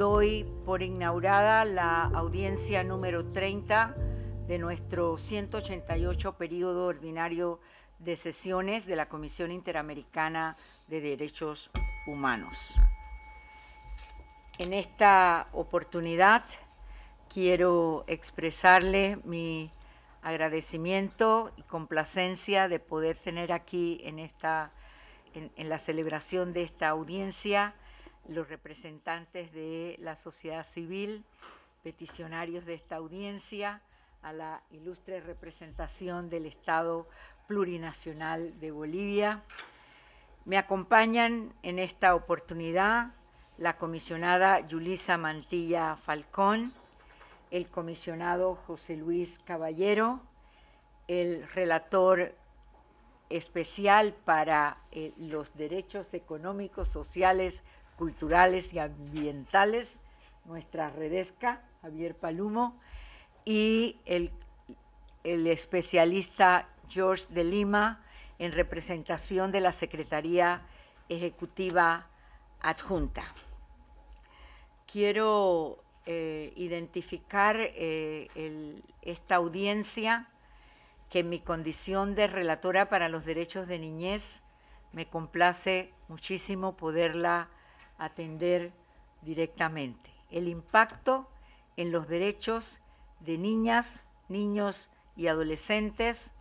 Doy por inaugurada la audiencia número 30 de nuestro 188 periodo ordinario de sesiones de la Comisión Interamericana de Derechos Humanos. En esta oportunidad quiero expresarle mi agradecimiento y complacencia de poder tener aquí en, en la celebración de esta audiencia los representantes de la sociedad civil, peticionarios de esta audiencia, a la ilustre representación del Estado Plurinacional de Bolivia. Me acompañan en esta oportunidad la comisionada Yulisa Mantilla Falcón, el comisionado José Luis Caballero, el relator especial para eh, los derechos económicos, sociales, culturales y ambientales, nuestra redesca, Javier Palumo, y el, especialista George de Lima, en representación de la Secretaría Ejecutiva Adjunta. Quiero eh, identificar eh, esta audiencia que en mi condición de relatora para los derechos de niñez me complace muchísimo poderla atender directamente. El impacto en los derechos de niñas, niños y adolescentes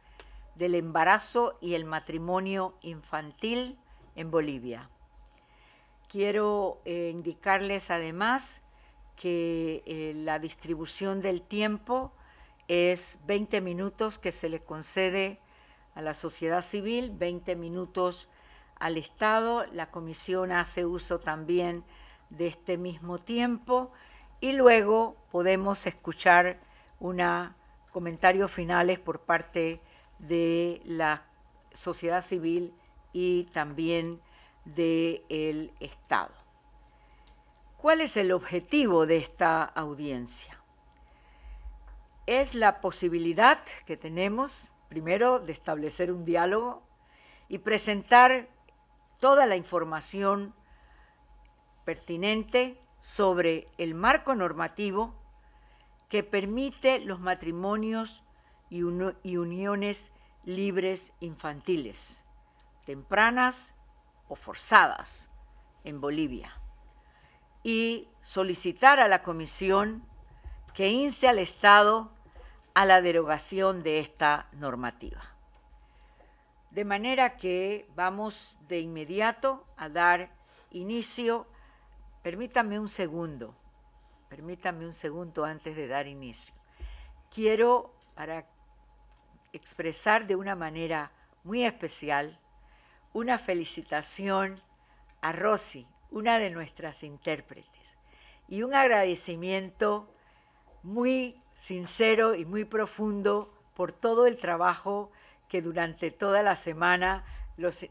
del embarazo y el matrimonio infantil en Bolivia. Quiero eh, indicarles además que eh, la distribución del tiempo es 20 minutos que se le concede a la sociedad civil, 20 minutos al Estado. La comisión hace uso también de este mismo tiempo y luego podemos escuchar una comentarios finales por parte de la sociedad civil y también del Estado. ¿Cuál es el objetivo de esta audiencia? Es la posibilidad que tenemos, primero, de establecer un diálogo y presentar toda la información pertinente sobre el marco normativo que permite los matrimonios y, uniones libres infantiles, tempranas o forzadas en Bolivia, y solicitar a la Comisión que inste al Estado a la derogación de esta normativa. De manera que vamos de inmediato a dar inicio. Permítame un segundo, permítame un segundo antes de dar inicio. Quiero, para expresar de una manera muy especial, una felicitación a Rosy, una de nuestras intérpretes, y un agradecimiento muy sincero y muy profundo por todo el trabajo que durante toda la semana los,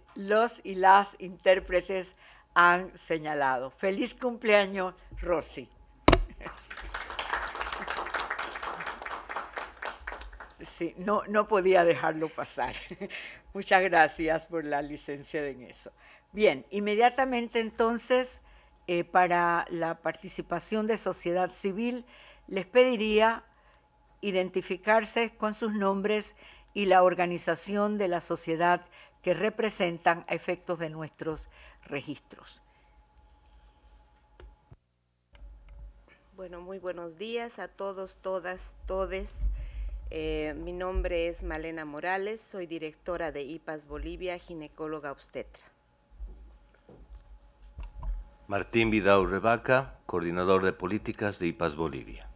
y las intérpretes han señalado. Feliz cumpleaños, Rosy. Sí, no, no podía dejarlo pasar. Muchas gracias por la licencia en eso. Bien, inmediatamente entonces, eh, para la participación de sociedad civil, les pediría identificarse con sus nombres y la organización de la sociedad que representan a efectos de nuestros registros. Bueno, muy buenos días a todos, todas, todes. Eh, mi nombre es Malena Morales, soy directora de IPAS Bolivia, ginecóloga obstetra. Martín Vidal Rebaca, coordinador de políticas de IPAS Bolivia.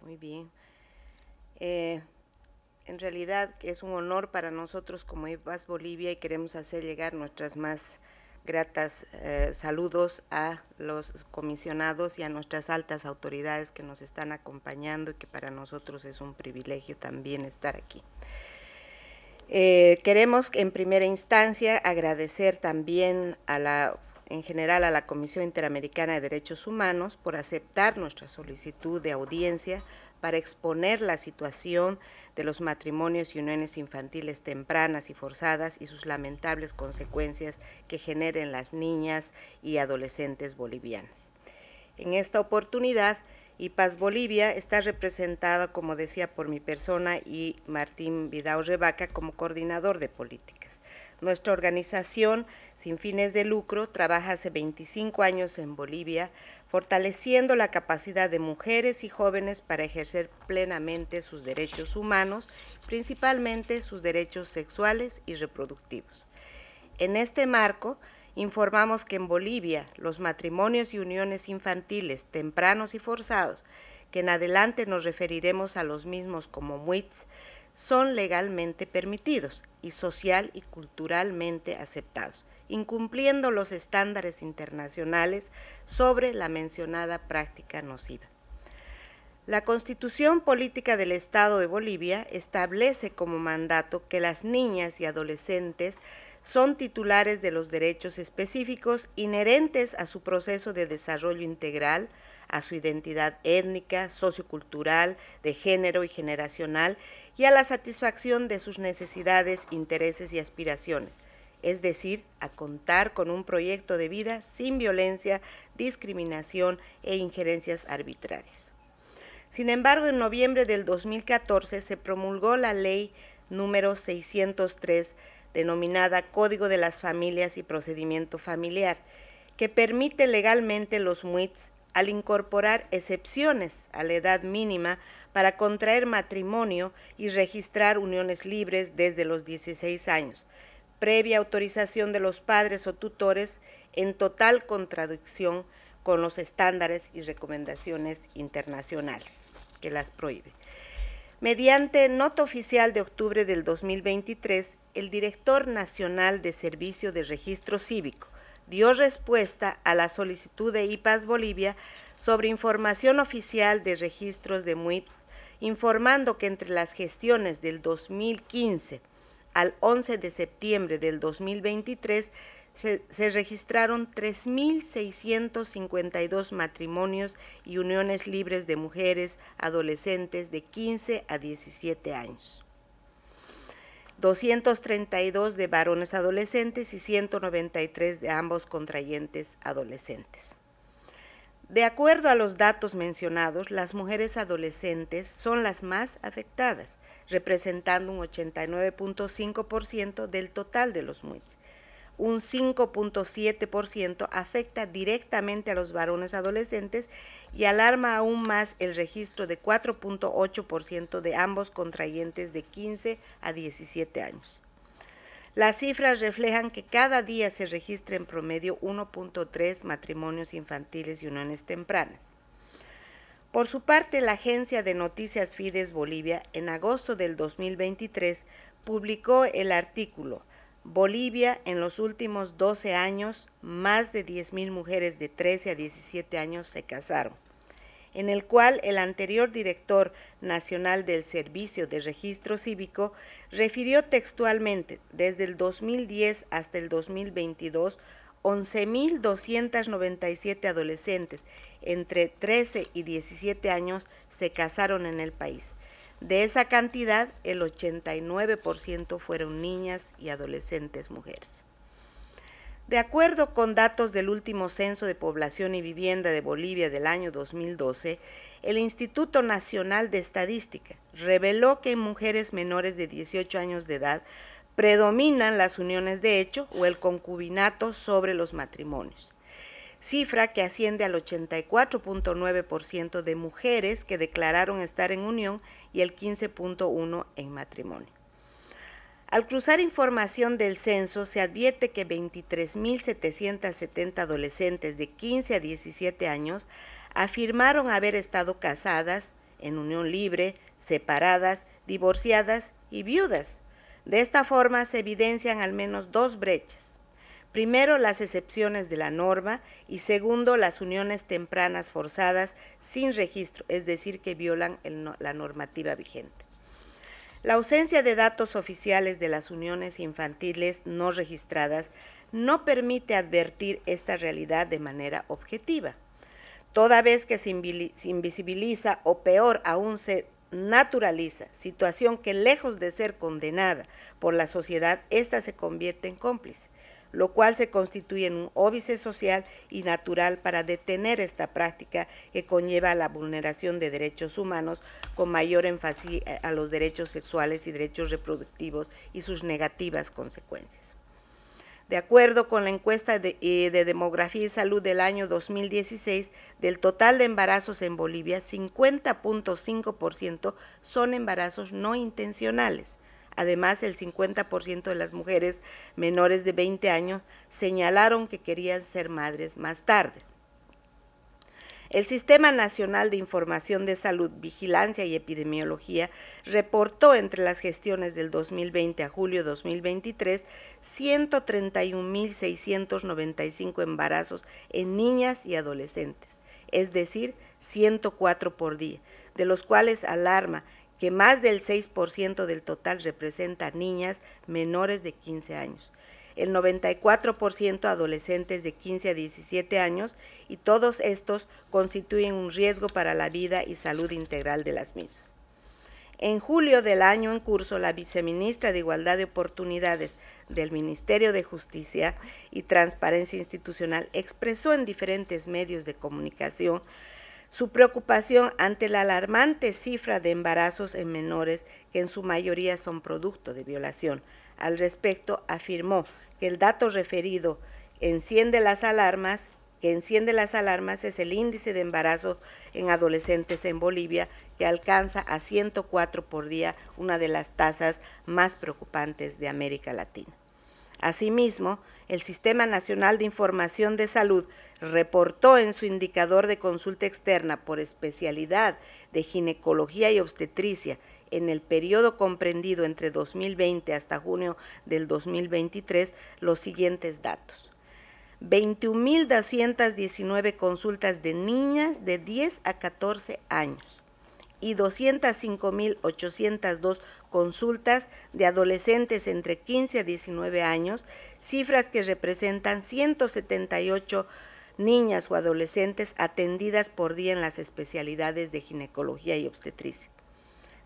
Muy bien. Eh, en realidad es un honor para nosotros como IPAS Bolivia y queremos hacer llegar nuestras más gratas eh, saludos a los comisionados y a nuestras altas autoridades que nos están acompañando y que para nosotros es un privilegio también estar aquí. Eh, queremos en primera instancia agradecer también a la en general a la Comisión Interamericana de Derechos Humanos por aceptar nuestra solicitud de audiencia para exponer la situación de los matrimonios y uniones infantiles tempranas y forzadas y sus lamentables consecuencias que generen las niñas y adolescentes bolivianas. En esta oportunidad, IPAS Bolivia está representada, como decía, por mi persona y Martín Vidao Rebaca como coordinador de políticas. Nuestra organización sin fines de lucro trabaja hace 25 años en Bolivia, fortaleciendo la capacidad de mujeres y jóvenes para ejercer plenamente sus derechos humanos, principalmente sus derechos sexuales y reproductivos. En este marco, informamos que en Bolivia los matrimonios y uniones infantiles tempranos y forzados, que en adelante nos referiremos a los mismos como MUITS, son legalmente permitidos y social y culturalmente aceptados, incumpliendo los estándares internacionales sobre la mencionada práctica nociva. La Constitución Política del Estado de Bolivia establece como mandato que las niñas y adolescentes son titulares de los derechos específicos inherentes a su proceso de desarrollo integral, a su identidad étnica, sociocultural, de género y generacional, y a la satisfacción de sus necesidades, intereses y aspiraciones, es decir, a contar con un proyecto de vida sin violencia, discriminación e injerencias arbitrarias. Sin embargo, en noviembre del 2014 se promulgó la ley número 603, denominada Código de las Familias y Procedimiento Familiar, que permite legalmente los MUITs al incorporar excepciones a la edad mínima para contraer matrimonio y registrar uniones libres desde los 16 años, previa autorización de los padres o tutores en total contradicción con los estándares y recomendaciones internacionales que las prohíbe. Mediante nota oficial de octubre del 2023, el director nacional de Servicio de Registro Cívico dio respuesta a la solicitud de IPAS Bolivia sobre información oficial de registros de MUIP informando que entre las gestiones del 2015 al 11 de septiembre del 2023 se, registraron 3.652 matrimonios y uniones libres de mujeres adolescentes de 15 a 17 años. 232 de varones adolescentes y 193 de ambos contrayentes adolescentes. De acuerdo a los datos mencionados, las mujeres adolescentes son las más afectadas, representando un 89.5% del total de los MUITs. Un 5.7% afecta directamente a los varones adolescentes y alarma aún más el registro de 4.8% de ambos contrayentes de 15 a 17 años. Las cifras reflejan que cada día se registra en promedio 1.3 matrimonios infantiles y uniones tempranas. Por su parte, la agencia de noticias Fides Bolivia, en agosto del 2023, publicó el artículo Bolivia en los últimos 12 años, más de 10.000 mujeres de 13 a 17 años se casaron en el cual el anterior director nacional del Servicio de Registro Cívico refirió textualmente desde el 2010 hasta el 2022 11.297 adolescentes entre 13 y 17 años se casaron en el país. De esa cantidad, el 89% fueron niñas y adolescentes mujeres. De acuerdo con datos del último Censo de Población y Vivienda de Bolivia del año 2012, el Instituto Nacional de Estadística reveló que en mujeres menores de 18 años de edad predominan las uniones de hecho o el concubinato sobre los matrimonios, cifra que asciende al 84.9% de mujeres que declararon estar en unión y el 15.1% en matrimonio. Al cruzar información del censo, se advierte que 23.770 adolescentes de 15 a 17 años afirmaron haber estado casadas, en unión libre, separadas, divorciadas y viudas. De esta forma se evidencian al menos dos brechas. Primero, las excepciones de la norma y segundo, las uniones tempranas forzadas sin registro, es decir, que violan la normativa vigente. La ausencia de datos oficiales de las uniones infantiles no registradas no permite advertir esta realidad de manera objetiva. Toda vez que se invisibiliza o peor aún se naturaliza, situación que lejos de ser condenada por la sociedad, ésta se convierte en cómplice lo cual se constituye en un óbice social y natural para detener esta práctica que conlleva la vulneración de derechos humanos con mayor énfasis a los derechos sexuales y derechos reproductivos y sus negativas consecuencias. De acuerdo con la encuesta de, eh, de, demografía y salud del año 2016, del total de embarazos en Bolivia, 50.5% son embarazos no intencionales. Además, el 50% de las mujeres menores de 20 años señalaron que querían ser madres más tarde. El Sistema Nacional de Información de Salud, Vigilancia y Epidemiología reportó entre las gestiones del 2020 a julio 2023 131.695 embarazos en niñas y adolescentes, es decir, 104 por día, de los cuales alarma que más del 6% del total representa niñas menores de 15 años, el 94% adolescentes de 15 a 17 años y todos estos constituyen un riesgo para la vida y salud integral de las mismas. En julio del año en curso, la viceministra de Igualdad de Oportunidades del Ministerio de Justicia y Transparencia Institucional expresó en diferentes medios de comunicación su preocupación ante la alarmante cifra de embarazos en menores, que en su mayoría son producto de violación. Al respecto, afirmó que el dato referido enciende las alarmas, que enciende las alarmas es el índice de embarazo en adolescentes en Bolivia, que alcanza a 104 por día, una de las tasas más preocupantes de América Latina. Asimismo, el Sistema Nacional de Información de Salud reportó en su indicador de consulta externa por especialidad de ginecología y obstetricia en el periodo comprendido entre 2020 hasta junio del 2023 los siguientes datos. 21.219 consultas de niñas de 10 a 14 años y 205.802 consultas de adolescentes entre 15 a 19 años, cifras que representan 178 niñas o adolescentes atendidas por día en las especialidades de ginecología y obstetricia.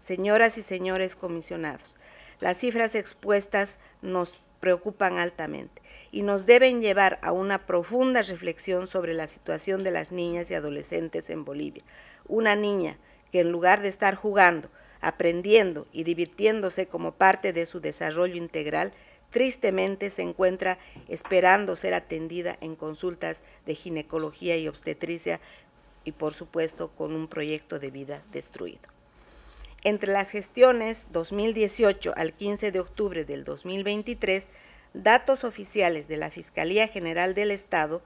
Señoras y señores comisionados, las cifras expuestas nos preocupan altamente y nos deben llevar a una profunda reflexión sobre la situación de las niñas y adolescentes en Bolivia. Una niña que en lugar de estar jugando, aprendiendo y divirtiéndose como parte de su desarrollo integral, tristemente se encuentra esperando ser atendida en consultas de ginecología y obstetricia y por supuesto con un proyecto de vida destruido. Entre las gestiones 2018 al 15 de octubre del 2023, datos oficiales de la Fiscalía General del Estado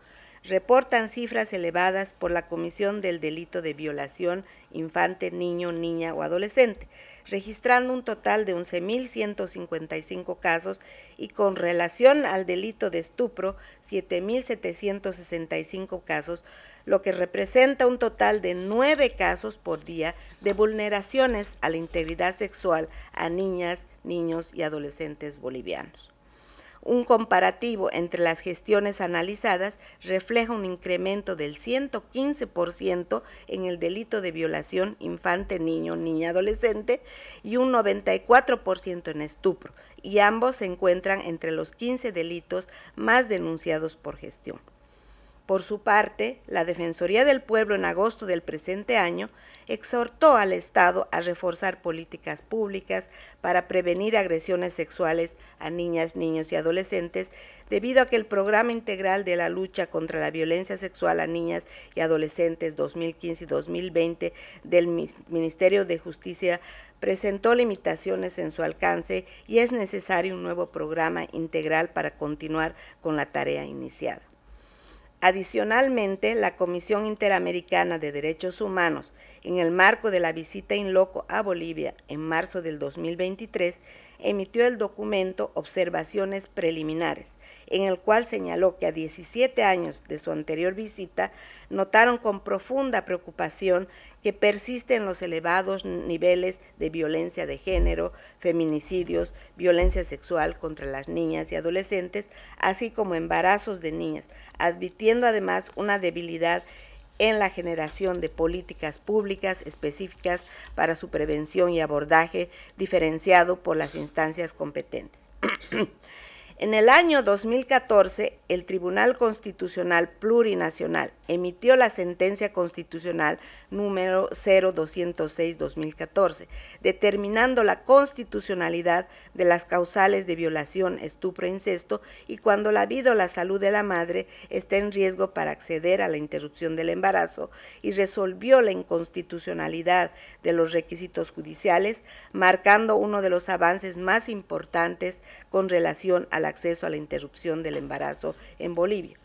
reportan cifras elevadas por la comisión del delito de violación infante, niño, niña o adolescente, registrando un total de 11.155 casos y con relación al delito de estupro 7.765 casos, lo que representa un total de nueve casos por día de vulneraciones a la integridad sexual a niñas, niños y adolescentes bolivianos. Un comparativo entre las gestiones analizadas refleja un incremento del 115% en el delito de violación infante, niño, niña, adolescente y un 94% en estupro, y ambos se encuentran entre los 15 delitos más denunciados por gestión. Por su parte, la Defensoría del Pueblo en agosto del presente año exhortó al Estado a reforzar políticas públicas para prevenir agresiones sexuales a niñas, niños y adolescentes, debido a que el Programa Integral de la Lucha contra la Violencia Sexual a Niñas y Adolescentes 2015 y 2020 del Ministerio de Justicia presentó limitaciones en su alcance y es necesario un nuevo programa integral para continuar con la tarea iniciada. Adicionalmente, la Comisión Interamericana de Derechos Humanos, en el marco de la visita in loco a Bolivia en marzo del 2023, emitió el documento Observaciones Preliminares, en el cual señaló que a 17 años de su anterior visita notaron con profunda preocupación que persisten los elevados niveles de violencia de género, feminicidios, violencia sexual contra las niñas y adolescentes, así como embarazos de niñas, advirtiendo además una debilidad en la generación de políticas públicas específicas para su prevención y abordaje diferenciado por las instancias competentes. En el año 2014, el Tribunal Constitucional Plurinacional emitió la sentencia constitucional número 0206-2014, determinando la constitucionalidad de las causales de violación, estupro e incesto y cuando la vida o la salud de la madre está en riesgo para acceder a la interrupción del embarazo y resolvió la inconstitucionalidad de los requisitos judiciales, marcando uno de los avances más importantes con relación al acceso a la interrupción del embarazo en Bolivia.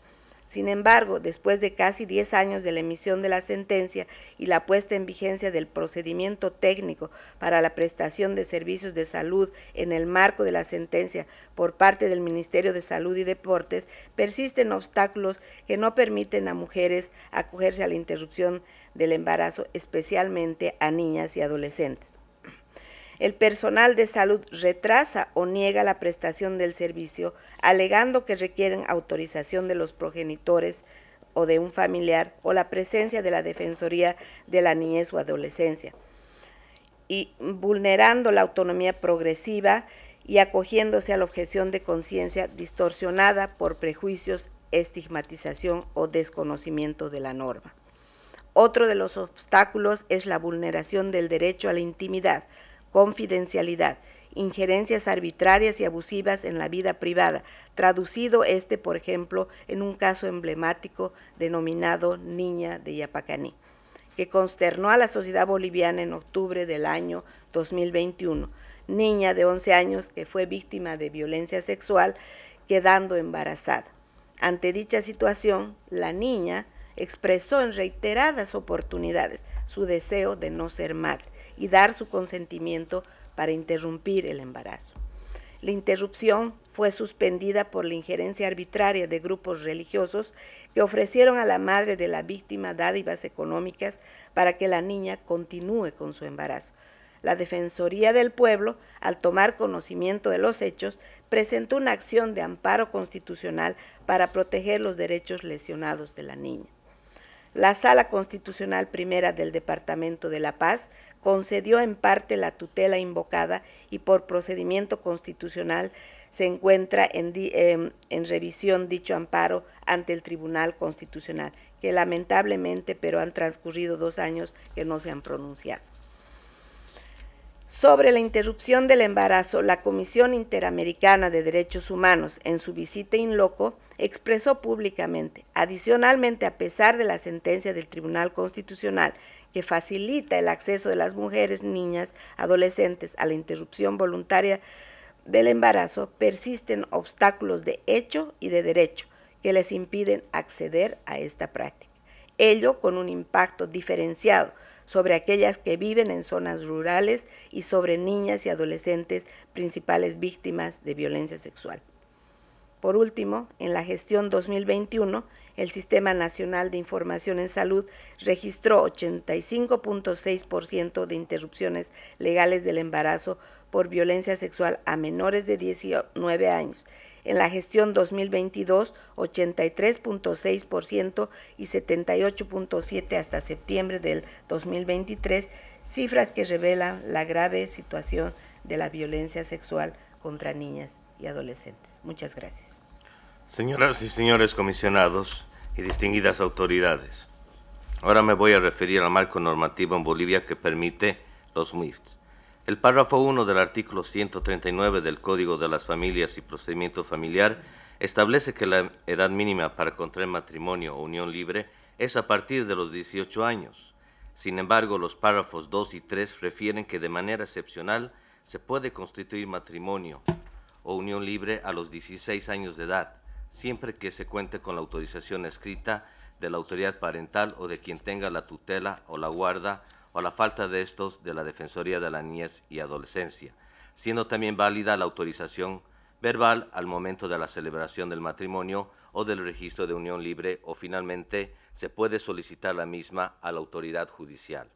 Sin embargo, después de casi 10 años de la emisión de la sentencia y la puesta en vigencia del procedimiento técnico para la prestación de servicios de salud en el marco de la sentencia por parte del Ministerio de Salud y Deportes, persisten obstáculos que no permiten a mujeres acogerse a la interrupción del embarazo, especialmente a niñas y adolescentes. El personal de salud retrasa o niega la prestación del servicio, alegando que requieren autorización de los progenitores o de un familiar o la presencia de la Defensoría de la Niñez o Adolescencia, y vulnerando la autonomía progresiva y acogiéndose a la objeción de conciencia distorsionada por prejuicios, estigmatización o desconocimiento de la norma. Otro de los obstáculos es la vulneración del derecho a la intimidad, confidencialidad, injerencias arbitrarias y abusivas en la vida privada, traducido este, por ejemplo, en un caso emblemático denominado Niña de Yapacaní, que consternó a la sociedad boliviana en octubre del año 2021. Niña de 11 años que fue víctima de violencia sexual quedando embarazada. Ante dicha situación, la niña expresó en reiteradas oportunidades su deseo de no ser madre y dar su consentimiento para interrumpir el embarazo. La interrupción fue suspendida por la injerencia arbitraria de grupos religiosos que ofrecieron a la madre de la víctima dádivas económicas para que la niña continúe con su embarazo. La Defensoría del Pueblo, al tomar conocimiento de los hechos, presentó una acción de amparo constitucional para proteger los derechos lesionados de la niña. La Sala Constitucional Primera del Departamento de La Paz concedió en parte la tutela invocada y por procedimiento constitucional se encuentra en, em, en, revisión dicho amparo ante el Tribunal Constitucional, que lamentablemente, pero han transcurrido dos años que no se han pronunciado sobre la interrupción del embarazo, la Comisión Interamericana de Derechos Humanos, en su visita in loco, expresó públicamente, adicionalmente, a pesar de la sentencia del Tribunal Constitucional que facilita el acceso de las mujeres, niñas, adolescentes a la interrupción voluntaria del embarazo, persisten obstáculos de hecho y de derecho que les impiden acceder a esta práctica. Ello con un impacto diferenciado sobre aquellas que viven en zonas rurales y sobre niñas y adolescentes principales víctimas de violencia sexual. Por último, en la gestión 2021, el Sistema Nacional de Información en Salud registró 85.6% de interrupciones legales del embarazo por violencia sexual a menores de 19 años en la gestión 2022 83.6% y 78.7% hasta septiembre del 2023, cifras que revelan la grave situación de la violencia sexual contra niñas y adolescentes. Muchas gracias. Señoras y señores comisionados y distinguidas autoridades, ahora me voy a referir al marco normativo en Bolivia que permite los MIFTs el párrafo 1 del artículo 139 del Código de las Familias y Procedimiento Familiar establece que la edad mínima para contraer matrimonio o unión libre es a partir de los 18 años. Sin embargo, los párrafos 2 y 3 refieren que de manera excepcional se puede constituir matrimonio o unión libre a los 16 años de edad, siempre que se cuente con la autorización escrita de la autoridad parental o de quien tenga la tutela o la guarda o la falta de estos de la Defensoría de la Niñez y Adolescencia, siendo también válida la autorización verbal al momento de la celebración del matrimonio o del registro de unión libre o finalmente se puede solicitar la misma a la autoridad judicial.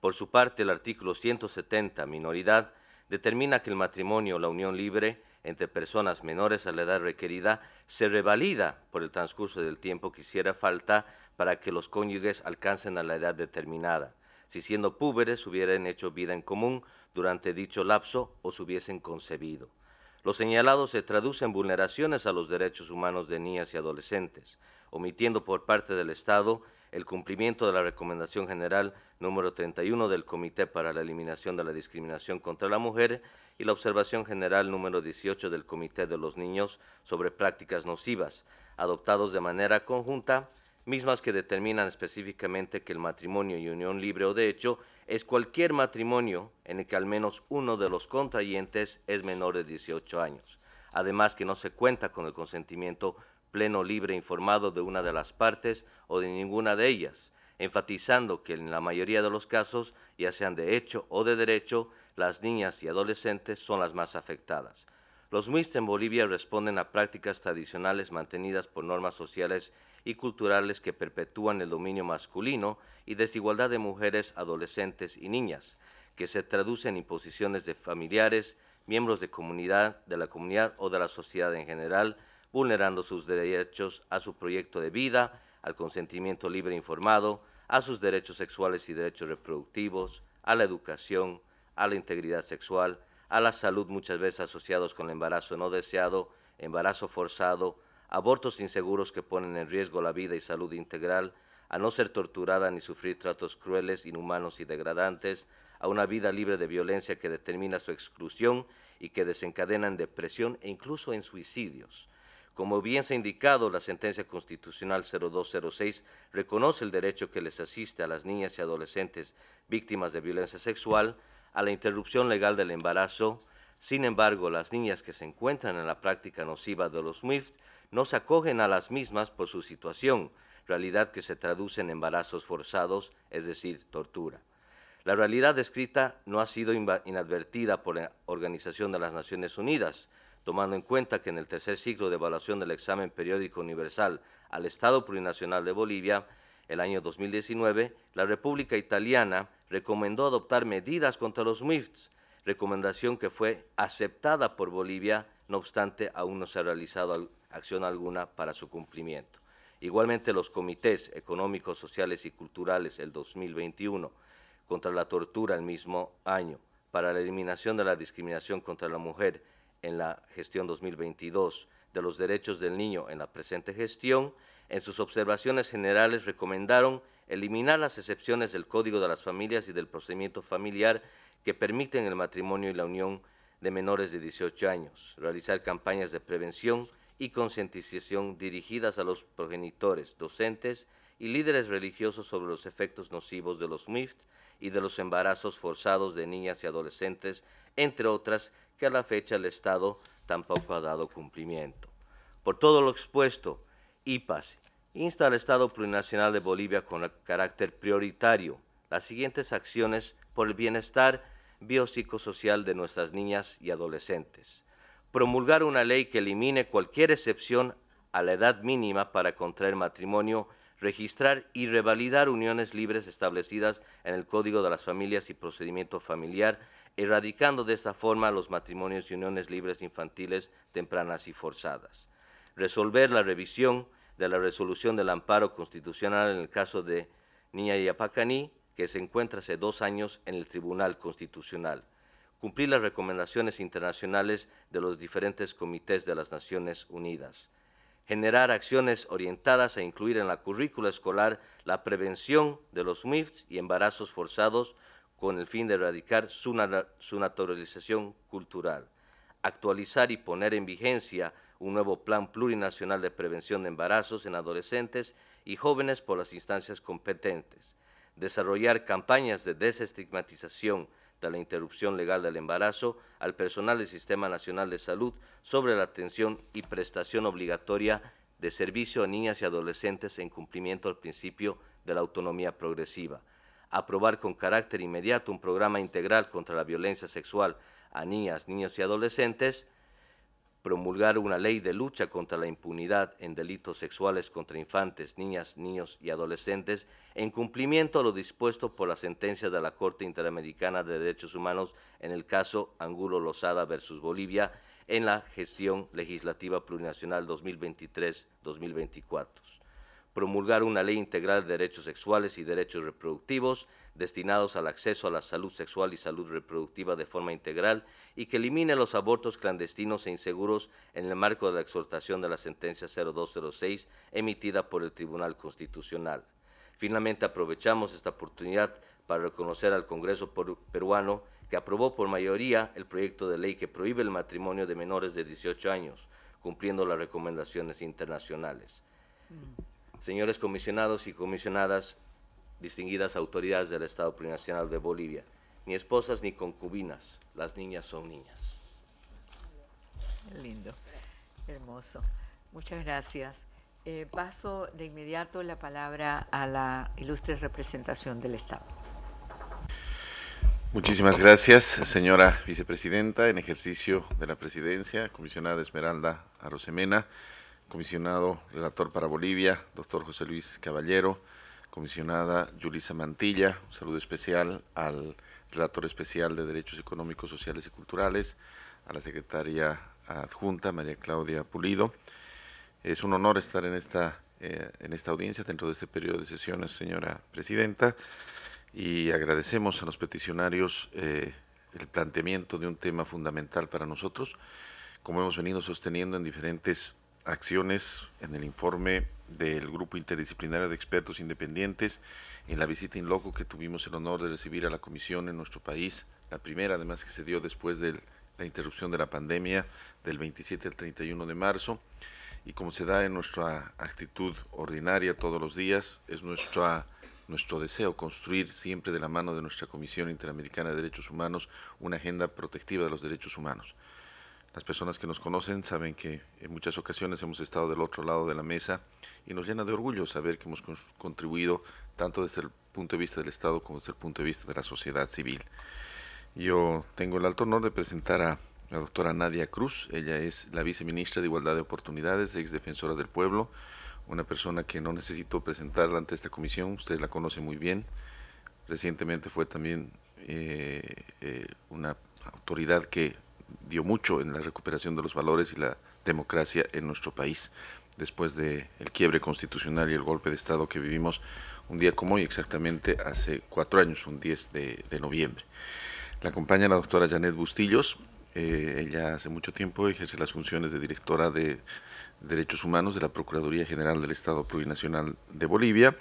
Por su parte, el artículo 170, minoridad, determina que el matrimonio o la unión libre entre personas menores a la edad requerida se revalida por el transcurso del tiempo que hiciera falta para que los cónyuges alcancen a la edad determinada si siendo púberes hubieran hecho vida en común durante dicho lapso o se hubiesen concebido. Los señalado se traduce en vulneraciones a los derechos humanos de niñas y adolescentes, omitiendo por parte del Estado el cumplimiento de la Recomendación General número 31 del Comité para la Eliminación de la Discriminación contra la Mujer y la Observación General número 18 del Comité de los Niños sobre Prácticas Nocivas, adoptados de manera conjunta mismas que determinan específicamente que el matrimonio y unión libre o de hecho es cualquier matrimonio en el que al menos uno de los contrayentes es menor de 18 años, además que no se cuenta con el consentimiento pleno, libre, informado de una de las partes o de ninguna de ellas, enfatizando que en la mayoría de los casos, ya sean de hecho o de derecho, las niñas y adolescentes son las más afectadas. Los MIST en Bolivia responden a prácticas tradicionales mantenidas por normas sociales y culturales que perpetúan el dominio masculino y desigualdad de mujeres, adolescentes y niñas, que se traducen en imposiciones de familiares, miembros de comunidad, de la comunidad o de la sociedad en general, vulnerando sus derechos a su proyecto de vida, al consentimiento libre e informado, a sus derechos sexuales y derechos reproductivos, a la educación, a la integridad sexual, a la salud muchas veces asociados con el embarazo no deseado, embarazo forzado, abortos inseguros que ponen en riesgo la vida y salud integral, a no ser torturada ni sufrir tratos crueles, inhumanos y degradantes, a una vida libre de violencia que determina su exclusión y que desencadena en depresión e incluso en suicidios. Como bien se ha indicado, la sentencia constitucional 0206 reconoce el derecho que les asiste a las niñas y adolescentes víctimas de violencia sexual a la interrupción legal del embarazo. Sin embargo, las niñas que se encuentran en la práctica nociva de los MIFT no se acogen a las mismas por su situación, realidad que se traduce en embarazos forzados, es decir, tortura. La realidad descrita no ha sido inadvertida por la Organización de las Naciones Unidas, tomando en cuenta que en el tercer ciclo de evaluación del examen periódico universal al Estado Plurinacional de Bolivia, el año 2019, la República Italiana recomendó adoptar medidas contra los MIFTs, recomendación que fue aceptada por Bolivia, no obstante aún no se ha realizado acción alguna para su cumplimiento. Igualmente, los comités económicos, sociales y culturales el 2021 contra la tortura el mismo año, para la eliminación de la discriminación contra la mujer en la gestión 2022 de los derechos del niño en la presente gestión, en sus observaciones generales recomendaron eliminar las excepciones del Código de las Familias y del procedimiento familiar que permiten el matrimonio y la unión de menores de 18 años, realizar campañas de prevención y concientización dirigidas a los progenitores, docentes y líderes religiosos sobre los efectos nocivos de los MIFT y de los embarazos forzados de niñas y adolescentes, entre otras que a la fecha el Estado tampoco ha dado cumplimiento. Por todo lo expuesto, IPAS insta al Estado Plurinacional de Bolivia con carácter prioritario las siguientes acciones por el bienestar biopsicosocial de nuestras niñas y adolescentes promulgar una ley que elimine cualquier excepción a la edad mínima para contraer matrimonio, registrar y revalidar uniones libres establecidas en el Código de las Familias y Procedimiento Familiar, erradicando de esta forma los matrimonios y uniones libres infantiles tempranas y forzadas. Resolver la revisión de la resolución del amparo constitucional en el caso de Niña Yapacaní, que se encuentra hace dos años en el Tribunal Constitucional cumplir las recomendaciones internacionales de los diferentes comités de las Naciones Unidas, generar acciones orientadas a incluir en la currícula escolar la prevención de los MIFs y embarazos forzados con el fin de erradicar su, su naturalización cultural, actualizar y poner en vigencia un nuevo plan plurinacional de prevención de embarazos en adolescentes y jóvenes por las instancias competentes, desarrollar campañas de desestigmatización, de la interrupción legal del embarazo al personal del Sistema Nacional de Salud sobre la atención y prestación obligatoria de servicio a niñas y adolescentes en cumplimiento al principio de la autonomía progresiva. Aprobar con carácter inmediato un programa integral contra la violencia sexual a niñas, niños y adolescentes promulgar una ley de lucha contra la impunidad en delitos sexuales contra infantes, niñas, niños y adolescentes, en cumplimiento a lo dispuesto por la sentencia de la Corte Interamericana de Derechos Humanos en el caso Angulo Lozada versus Bolivia en la gestión legislativa plurinacional 2023-2024 promulgar una ley integral de derechos sexuales y derechos reproductivos destinados al acceso a la salud sexual y salud reproductiva de forma integral y que elimine los abortos clandestinos e inseguros en el marco de la exhortación de la sentencia 0206 emitida por el Tribunal Constitucional. Finalmente aprovechamos esta oportunidad para reconocer al Congreso peruano que aprobó por mayoría el proyecto de ley que prohíbe el matrimonio de menores de 18 años, cumpliendo las recomendaciones internacionales. Mm. Señores comisionados y comisionadas, distinguidas autoridades del Estado Plurinacional de Bolivia, ni esposas ni concubinas, las niñas son niñas. Lindo, hermoso. Muchas gracias. Eh, paso de inmediato la palabra a la ilustre representación del Estado. Muchísimas gracias, señora vicepresidenta, en ejercicio de la presidencia, comisionada Esmeralda Arosemena, comisionado relator para Bolivia, doctor José Luis Caballero, comisionada Yulisa Mantilla, un saludo especial al relator especial de Derechos Económicos, Sociales y Culturales, a la secretaria adjunta María Claudia Pulido. Es un honor estar en esta, eh, en esta audiencia dentro de este periodo de sesiones, señora presidenta, y agradecemos a los peticionarios eh, el planteamiento de un tema fundamental para nosotros, como hemos venido sosteniendo en diferentes acciones en el informe del Grupo Interdisciplinario de Expertos Independientes en la visita in loco que tuvimos el honor de recibir a la comisión en nuestro país, la primera además que se dio después de la interrupción de la pandemia del 27 al 31 de marzo. Y como se da en nuestra actitud ordinaria todos los días, es nuestra, nuestro deseo construir siempre de la mano de nuestra Comisión Interamericana de Derechos Humanos una agenda protectiva de los derechos humanos. Las personas que nos conocen saben que en muchas ocasiones hemos estado del otro lado de la mesa y nos llena de orgullo saber que hemos contribuido tanto desde el punto de vista del Estado como desde el punto de vista de la sociedad civil. Yo tengo el alto honor de presentar a la doctora Nadia Cruz. Ella es la viceministra de Igualdad de Oportunidades, ex defensora del pueblo, una persona que no necesito presentarla ante esta comisión, ustedes la conocen muy bien. Recientemente fue también eh, eh, una autoridad que dio mucho en la recuperación de los valores y la democracia en nuestro país. Después del el quiebre constitucional y el golpe de Estado que vivimos un día como hoy, exactamente hace cuatro años, un 10 de, noviembre. La acompaña la doctora Janet Bustillos. Eh, ella hace mucho tiempo ejerce las funciones de directora de Derechos Humanos de la Procuraduría General del Estado Plurinacional de Bolivia.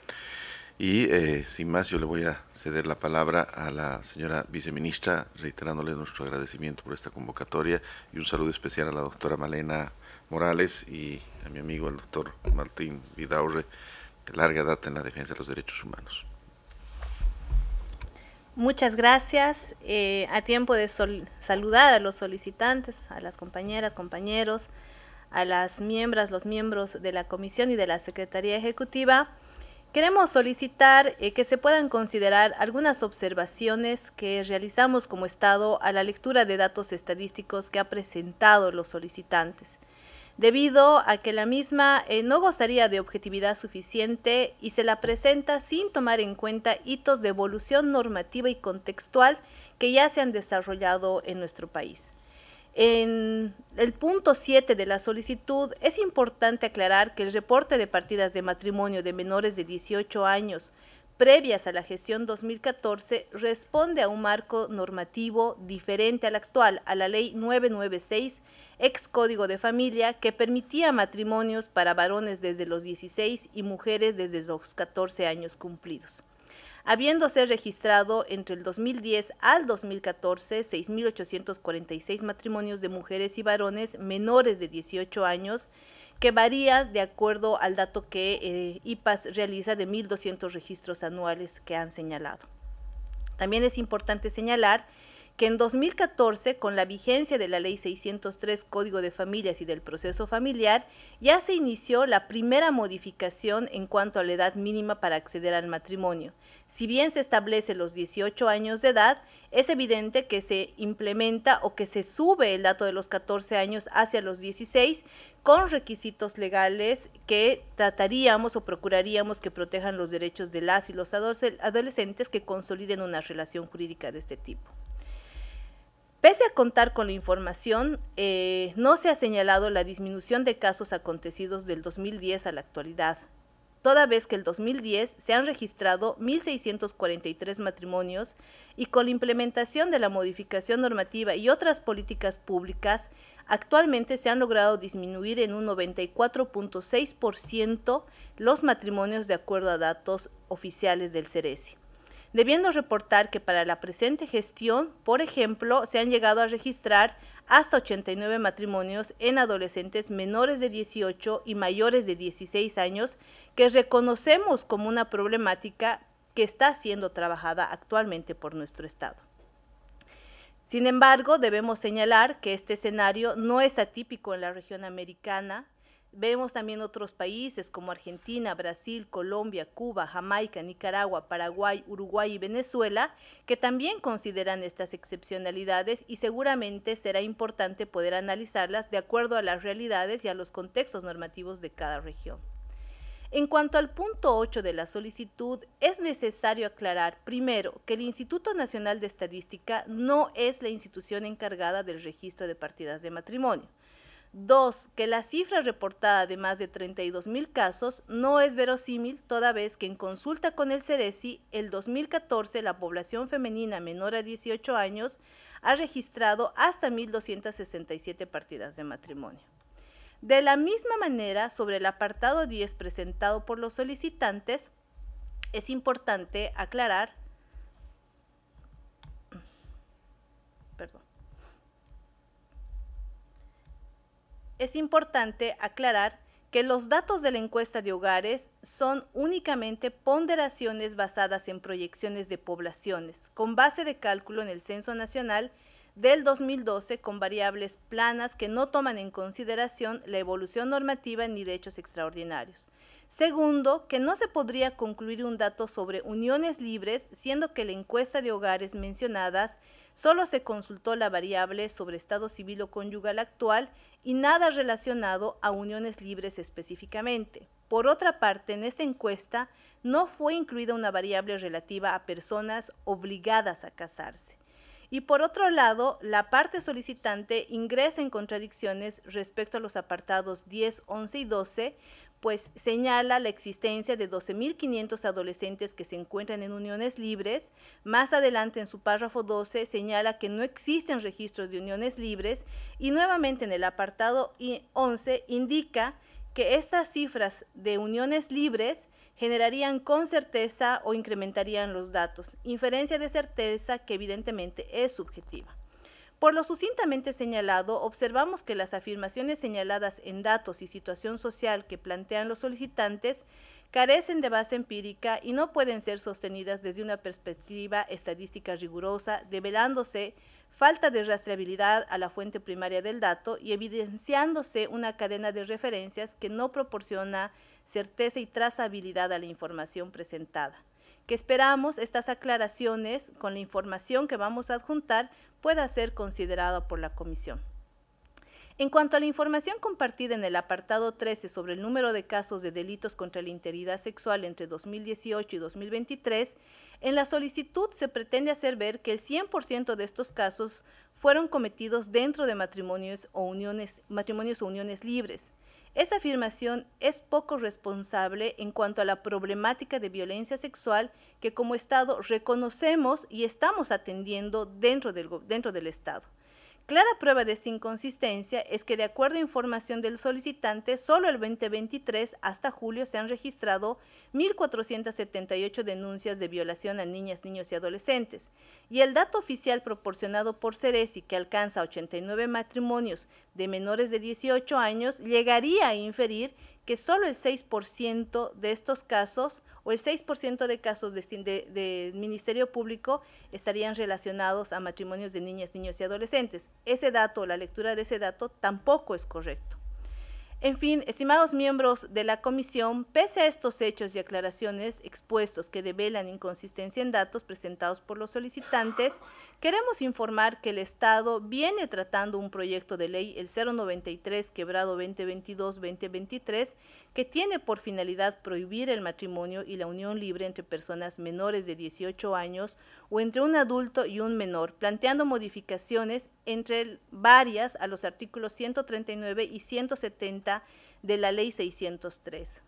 Y eh, sin más, yo le voy a ceder la palabra a la señora viceministra, reiterándole nuestro agradecimiento por esta convocatoria y un saludo especial a la doctora Malena Morales y a mi amigo el doctor Martín Vidaurre, de larga data en la defensa de los derechos humanos. Muchas gracias. Eh, a tiempo de saludar a los solicitantes, a las compañeras, compañeros, a las miembros, los miembros de la comisión y de la Secretaría Ejecutiva. Queremos solicitar eh, que se puedan considerar algunas observaciones que realizamos como Estado a la lectura de datos estadísticos que ha presentado los solicitantes, debido a que la misma eh, no gozaría de objetividad suficiente y se la presenta sin tomar en cuenta hitos de evolución normativa y contextual que ya se han desarrollado en nuestro país. En el punto 7 de la solicitud es importante aclarar que el reporte de partidas de matrimonio de menores de 18 años previas a la gestión 2014 responde a un marco normativo diferente al actual, a la ley 996, ex Código de Familia, que permitía matrimonios para varones desde los 16 y mujeres desde los 14 años cumplidos habiéndose registrado entre el 2010 al 2014 6.846 matrimonios de mujeres y varones menores de 18 años, que varía de acuerdo al dato que eh, IPAS realiza de 1.200 registros anuales que han señalado. También es importante señalar que en 2014, con la vigencia de la Ley 603 Código de Familias y del Proceso Familiar, ya se inició la primera modificación en cuanto a la edad mínima para acceder al matrimonio. Si bien se establece los 18 años de edad, es evidente que se implementa o que se sube el dato de los 14 años hacia los 16 con requisitos legales que trataríamos o procuraríamos que protejan los derechos de las y los adolescentes que consoliden una relación jurídica de este tipo. Pese a contar con la información, eh, no se ha señalado la disminución de casos acontecidos del 2010 a la actualidad, toda vez que el 2010 se han registrado 1.643 matrimonios y con la implementación de la modificación normativa y otras políticas públicas, actualmente se han logrado disminuir en un 94.6% los matrimonios de acuerdo a datos oficiales del CERESI debiendo reportar que para la presente gestión, por ejemplo, se han llegado a registrar hasta 89 matrimonios en adolescentes menores de 18 y mayores de 16 años que reconocemos como una problemática que está siendo trabajada actualmente por nuestro Estado. Sin embargo, debemos señalar que este escenario no es atípico en la región americana, Vemos también otros países como Argentina, Brasil, Colombia, Cuba, Jamaica, Nicaragua, Paraguay, Uruguay y Venezuela, que también consideran estas excepcionalidades y seguramente será importante poder analizarlas de acuerdo a las realidades y a los contextos normativos de cada región. En cuanto al punto 8 de la solicitud, es necesario aclarar, primero, que el Instituto Nacional de Estadística no es la institución encargada del registro de partidas de matrimonio Dos, que la cifra reportada de más de 32.000 casos no es verosímil, toda vez que en consulta con el CERESI, el 2014 la población femenina menor a 18 años ha registrado hasta 1.267 partidas de matrimonio. De la misma manera, sobre el apartado 10 presentado por los solicitantes, es importante aclarar, perdón, es importante aclarar que los datos de la encuesta de hogares son únicamente ponderaciones basadas en proyecciones de poblaciones, con base de cálculo en el Censo Nacional del 2012 con variables planas que no toman en consideración la evolución normativa ni de hechos extraordinarios. Segundo, que no se podría concluir un dato sobre uniones libres, siendo que la encuesta de hogares mencionadas solo se consultó la variable sobre estado civil o conyugal actual y nada relacionado a uniones libres específicamente. Por otra parte, en esta encuesta no fue incluida una variable relativa a personas obligadas a casarse y por otro lado, la parte solicitante ingresa en contradicciones respecto a los apartados 10, 11 y 12, pues señala la existencia de 12.500 adolescentes que se encuentran en uniones libres. Más adelante en su párrafo 12 señala que no existen registros de uniones libres y nuevamente en el apartado 11 indica que estas cifras de uniones libres generarían con certeza o incrementarían los datos, inferencia de certeza que evidentemente es subjetiva. Por lo sucintamente señalado, observamos que las afirmaciones señaladas en datos y situación social que plantean los solicitantes carecen de base empírica y no pueden ser sostenidas desde una perspectiva estadística rigurosa, develándose falta de rastreabilidad a la fuente primaria del dato y evidenciándose una cadena de referencias que no proporciona certeza y trazabilidad a la información presentada que esperamos estas aclaraciones con la información que vamos a adjuntar pueda ser considerada por la Comisión. En cuanto a la información compartida en el apartado 13 sobre el número de casos de delitos contra la integridad sexual entre 2018 y 2023, en la solicitud se pretende hacer ver que el 100% de estos casos fueron cometidos dentro de matrimonios o uniones, matrimonios o uniones libres, esa afirmación es poco responsable en cuanto a la problemática de violencia sexual que como Estado reconocemos y estamos atendiendo dentro del, dentro del Estado. Clara prueba de esta inconsistencia es que de acuerdo a información del solicitante, solo el 2023 hasta julio se han registrado 1.478 denuncias de violación a niñas, niños y adolescentes. Y el dato oficial proporcionado por Ceresi, que alcanza 89 matrimonios de menores de 18 años, llegaría a inferir que solo el 6% de estos casos o el 6% de casos del Ministerio Público estarían relacionados a matrimonios de niñas, niños y adolescentes. Ese dato, la lectura de ese dato, tampoco es correcto. En fin, estimados miembros de la Comisión, pese a estos hechos y aclaraciones expuestos que develan inconsistencia en datos presentados por los solicitantes, Queremos informar que el Estado viene tratando un proyecto de ley, el 093 quebrado 2022-2023, que tiene por finalidad prohibir el matrimonio y la unión libre entre personas menores de 18 años o entre un adulto y un menor, planteando modificaciones entre varias a los artículos 139 y 170 de la ley 603.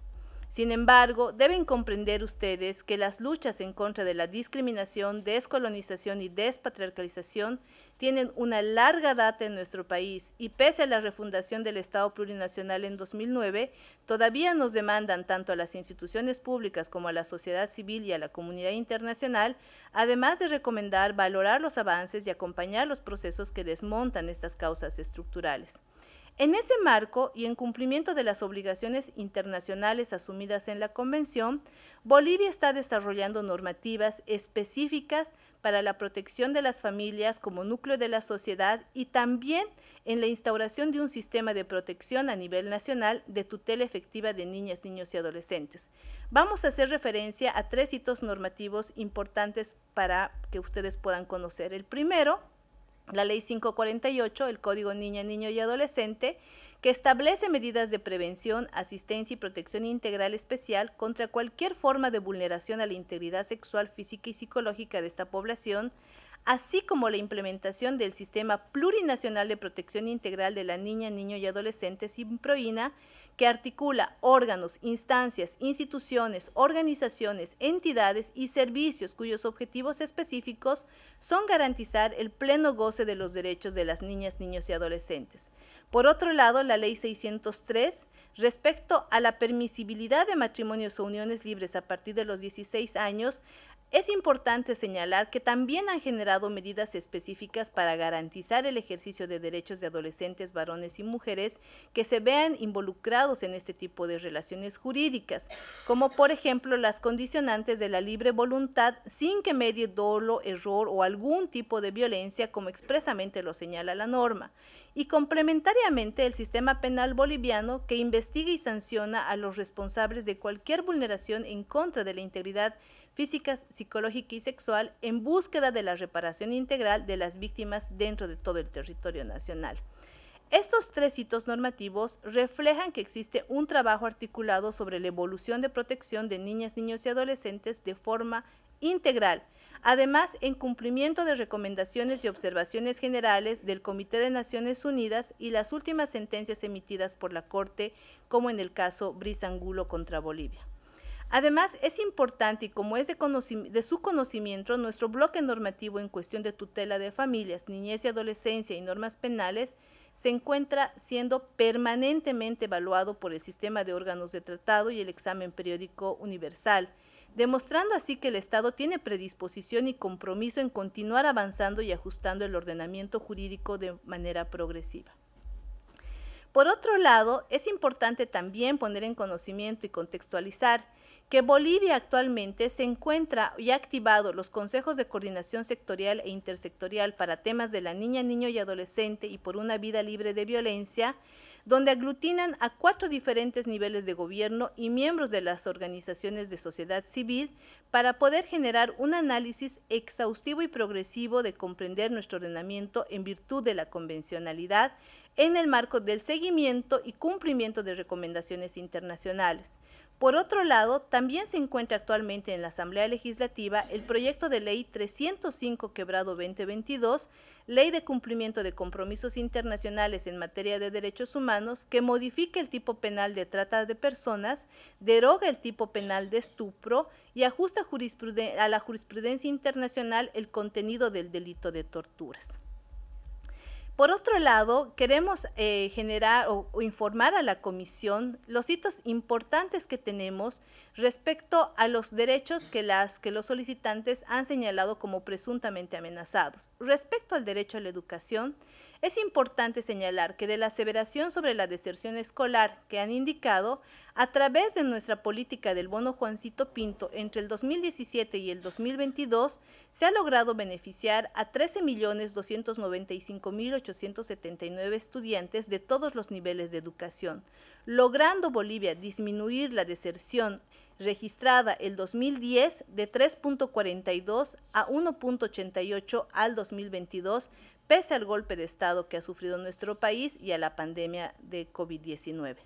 Sin embargo, deben comprender ustedes que las luchas en contra de la discriminación, descolonización y despatriarcalización tienen una larga data en nuestro país y pese a la refundación del Estado plurinacional en 2009, todavía nos demandan tanto a las instituciones públicas como a la sociedad civil y a la comunidad internacional, además de recomendar valorar los avances y acompañar los procesos que desmontan estas causas estructurales. En ese marco y en cumplimiento de las obligaciones internacionales asumidas en la Convención, Bolivia está desarrollando normativas específicas para la protección de las familias como núcleo de la sociedad y también en la instauración de un sistema de protección a nivel nacional de tutela efectiva de niñas, niños y adolescentes. Vamos a hacer referencia a tres hitos normativos importantes para que ustedes puedan conocer. El primero la Ley 548, el Código Niña, Niño y Adolescente, que establece medidas de prevención, asistencia y protección integral especial contra cualquier forma de vulneración a la integridad sexual, física y psicológica de esta población, así como la implementación del Sistema Plurinacional de Protección Integral de la Niña, Niño y Adolescente, proína, que articula órganos, instancias, instituciones, organizaciones, entidades y servicios cuyos objetivos específicos son garantizar el pleno goce de los derechos de las niñas, niños y adolescentes. Por otro lado, la Ley 603 respecto a la permisibilidad de matrimonios o uniones libres a partir de los 16 años es importante señalar que también han generado medidas específicas para garantizar el ejercicio de derechos de adolescentes, varones y mujeres que se vean involucrados en este tipo de relaciones jurídicas, como por ejemplo las condicionantes de la libre voluntad sin que medie dolo, error o algún tipo de violencia como expresamente lo señala la norma, y complementariamente el sistema penal boliviano que investiga y sanciona a los responsables de cualquier vulneración en contra de la integridad física, psicológica y sexual en búsqueda de la reparación integral de las víctimas dentro de todo el territorio nacional. Estos tres hitos normativos reflejan que existe un trabajo articulado sobre la evolución de protección de niñas, niños y adolescentes de forma integral, además en cumplimiento de recomendaciones y observaciones generales del Comité de Naciones Unidas y las últimas sentencias emitidas por la Corte, como en el caso Brisangulo contra Bolivia. Además, es importante y como es de, su conocimiento, nuestro bloque normativo en cuestión de tutela de familias, niñez y adolescencia y normas penales se encuentra siendo permanentemente evaluado por el sistema de órganos de tratado y el examen periódico universal, demostrando así que el Estado tiene predisposición y compromiso en continuar avanzando y ajustando el ordenamiento jurídico de manera progresiva. Por otro lado, es importante también poner en conocimiento y contextualizar que Bolivia actualmente se encuentra y ha activado los consejos de coordinación sectorial e intersectorial para temas de la niña, niño y adolescente y por una vida libre de violencia, donde aglutinan a cuatro diferentes niveles de gobierno y miembros de las organizaciones de sociedad civil para poder generar un análisis exhaustivo y progresivo de comprender nuestro ordenamiento en virtud de la convencionalidad en el marco del seguimiento y cumplimiento de recomendaciones internacionales. Por otro lado, también se encuentra actualmente en la Asamblea Legislativa el proyecto de ley 305 quebrado 2022, Ley de Cumplimiento de Compromisos Internacionales en materia de derechos humanos, que modifica el tipo penal de trata de personas, deroga el tipo penal de estupro y ajusta a la jurisprudencia internacional el contenido del delito de torturas. Por otro lado, queremos eh, generar o, informar a la Comisión los hitos importantes que tenemos respecto a los derechos que los solicitantes han señalado como presuntamente amenazados. Respecto al derecho a la educación, es importante señalar que de la aseveración sobre la deserción escolar que han indicado, a través de nuestra política del bono Juancito Pinto entre el 2017 y el 2022, se ha logrado beneficiar a 13.295.879 estudiantes de todos los niveles de educación, logrando Bolivia disminuir la deserción registrada el 2010 de 3.42 a 1.88 al 2022 pese al golpe de Estado que ha sufrido nuestro país y a la pandemia de COVID-19.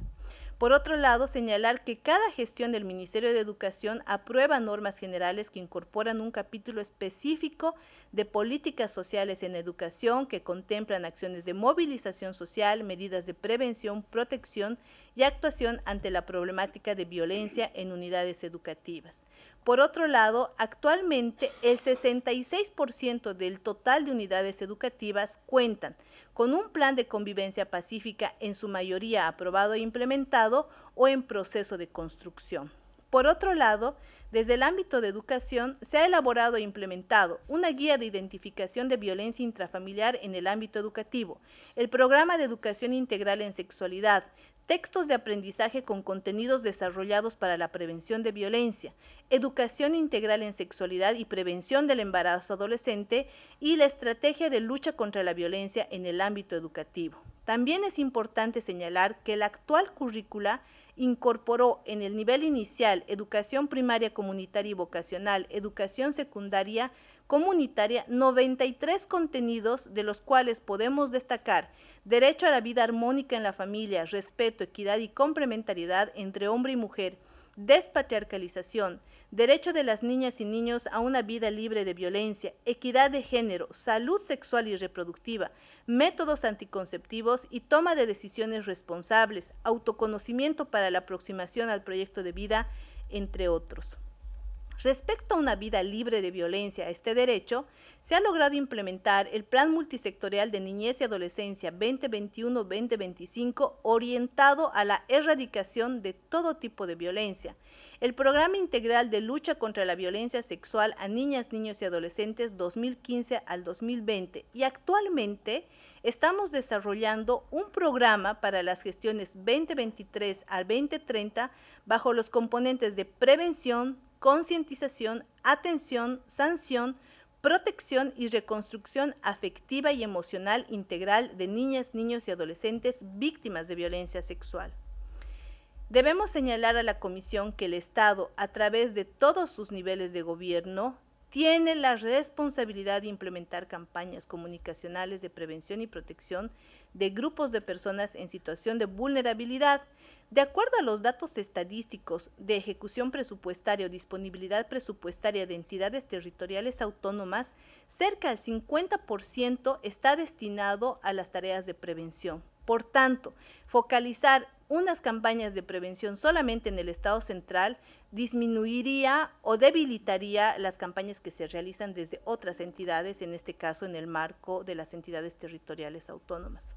Por otro lado, señalar que cada gestión del Ministerio de Educación aprueba normas generales que incorporan un capítulo específico de políticas sociales en educación que contemplan acciones de movilización social, medidas de prevención, protección y actuación ante la problemática de violencia en unidades educativas. Por otro lado, actualmente el 66% del total de unidades educativas cuentan con un plan de convivencia pacífica en su mayoría aprobado e implementado o en proceso de construcción. Por otro lado, desde el ámbito de educación se ha elaborado e implementado una guía de identificación de violencia intrafamiliar en el ámbito educativo, el programa de educación integral en sexualidad, textos de aprendizaje con contenidos desarrollados para la prevención de violencia, educación integral en sexualidad y prevención del embarazo adolescente y la estrategia de lucha contra la violencia en el ámbito educativo. También es importante señalar que la actual currícula incorporó en el nivel inicial educación primaria comunitaria y vocacional, educación secundaria, comunitaria 93 contenidos de los cuales podemos destacar derecho a la vida armónica en la familia, respeto, equidad y complementariedad entre hombre y mujer, despatriarcalización, derecho de las niñas y niños a una vida libre de violencia, equidad de género, salud sexual y reproductiva, métodos anticonceptivos y toma de decisiones responsables, autoconocimiento para la aproximación al proyecto de vida, entre otros. Respecto a una vida libre de violencia, a este derecho, se ha logrado implementar el Plan Multisectorial de Niñez y Adolescencia 2021-2025 orientado a la erradicación de todo tipo de violencia, el Programa Integral de Lucha contra la Violencia Sexual a Niñas, Niños y Adolescentes 2015 al 2020 y actualmente estamos desarrollando un programa para las gestiones 2023 al 2030 bajo los componentes de prevención, concientización, atención, sanción, protección y reconstrucción afectiva y emocional integral de niñas, niños y adolescentes víctimas de violencia sexual. Debemos señalar a la Comisión que el Estado, a través de todos sus niveles de gobierno, tiene la responsabilidad de implementar campañas comunicacionales de prevención y protección de grupos de personas en situación de vulnerabilidad, de acuerdo a los datos estadísticos de ejecución presupuestaria o disponibilidad presupuestaria de entidades territoriales autónomas, cerca del 50% está destinado a las tareas de prevención. Por tanto, focalizar unas campañas de prevención solamente en el Estado central disminuiría o debilitaría las campañas que se realizan desde otras entidades, en este caso en el marco de las entidades territoriales autónomas.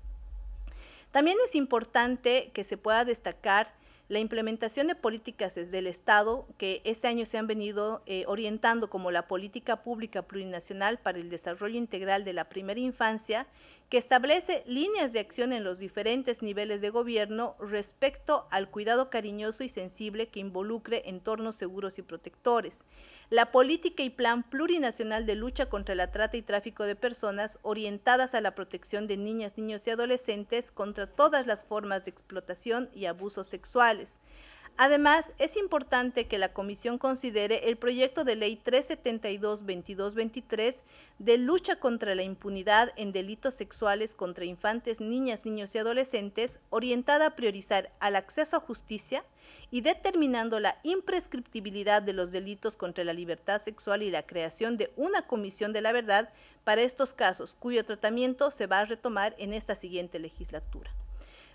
También es importante que se pueda destacar la implementación de políticas desde el Estado que este año se han venido eh, orientando como la Política Pública Plurinacional para el Desarrollo Integral de la Primera Infancia, que establece líneas de acción en los diferentes niveles de gobierno respecto al cuidado cariñoso y sensible que involucre entornos seguros y protectores la política y plan plurinacional de lucha contra la trata y tráfico de personas orientadas a la protección de niñas, niños y adolescentes contra todas las formas de explotación y abusos sexuales. Además, es importante que la Comisión considere el proyecto de ley 372 23 de lucha contra la impunidad en delitos sexuales contra infantes, niñas, niños y adolescentes, orientada a priorizar al acceso a justicia, y determinando la imprescriptibilidad de los delitos contra la libertad sexual y la creación de una comisión de la verdad para estos casos, cuyo tratamiento se va a retomar en esta siguiente legislatura.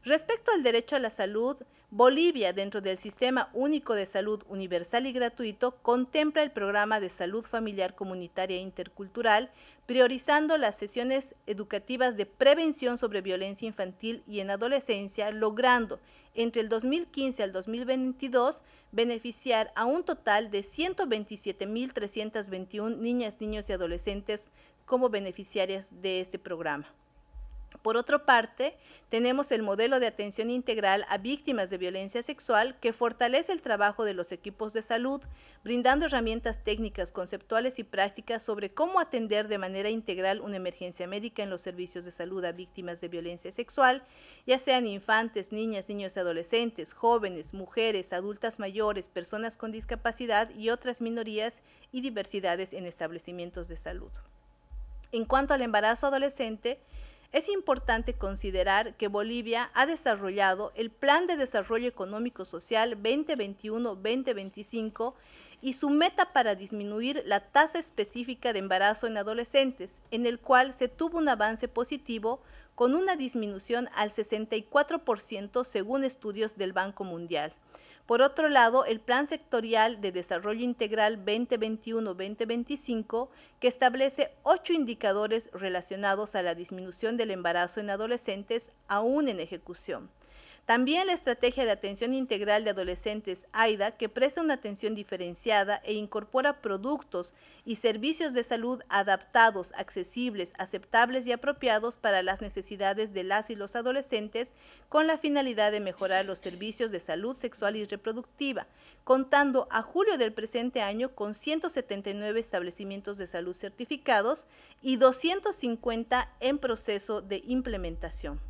Respecto al derecho a la salud, Bolivia, dentro del Sistema Único de Salud Universal y Gratuito, contempla el programa de salud familiar comunitaria intercultural priorizando las sesiones educativas de prevención sobre violencia infantil y en adolescencia, logrando entre el 2015 al 2022 beneficiar a un total de 127.321 niñas, niños y adolescentes como beneficiarias de este programa. Por otra parte, tenemos el modelo de atención integral a víctimas de violencia sexual que fortalece el trabajo de los equipos de salud, brindando herramientas técnicas, conceptuales y prácticas sobre cómo atender de manera integral una emergencia médica en los servicios de salud a víctimas de violencia sexual, ya sean infantes, niñas, niños adolescentes, jóvenes, mujeres, adultas mayores, personas con discapacidad y otras minorías y diversidades en establecimientos de salud. En cuanto al embarazo adolescente, es importante considerar que Bolivia ha desarrollado el Plan de Desarrollo Económico Social 2021-2025 y su meta para disminuir la tasa específica de embarazo en adolescentes, en el cual se tuvo un avance positivo con una disminución al 64% según estudios del Banco Mundial. Por otro lado, el Plan Sectorial de Desarrollo Integral 2021-2025, que establece ocho indicadores relacionados a la disminución del embarazo en adolescentes aún en ejecución. También la estrategia de atención integral de adolescentes AIDA, que presta una atención diferenciada e incorpora productos y servicios de salud adaptados, accesibles, aceptables y apropiados para las necesidades de las y los adolescentes, con la finalidad de mejorar los servicios de salud sexual y reproductiva, contando a julio del presente año con 179 establecimientos de salud certificados y 250 en proceso de implementación.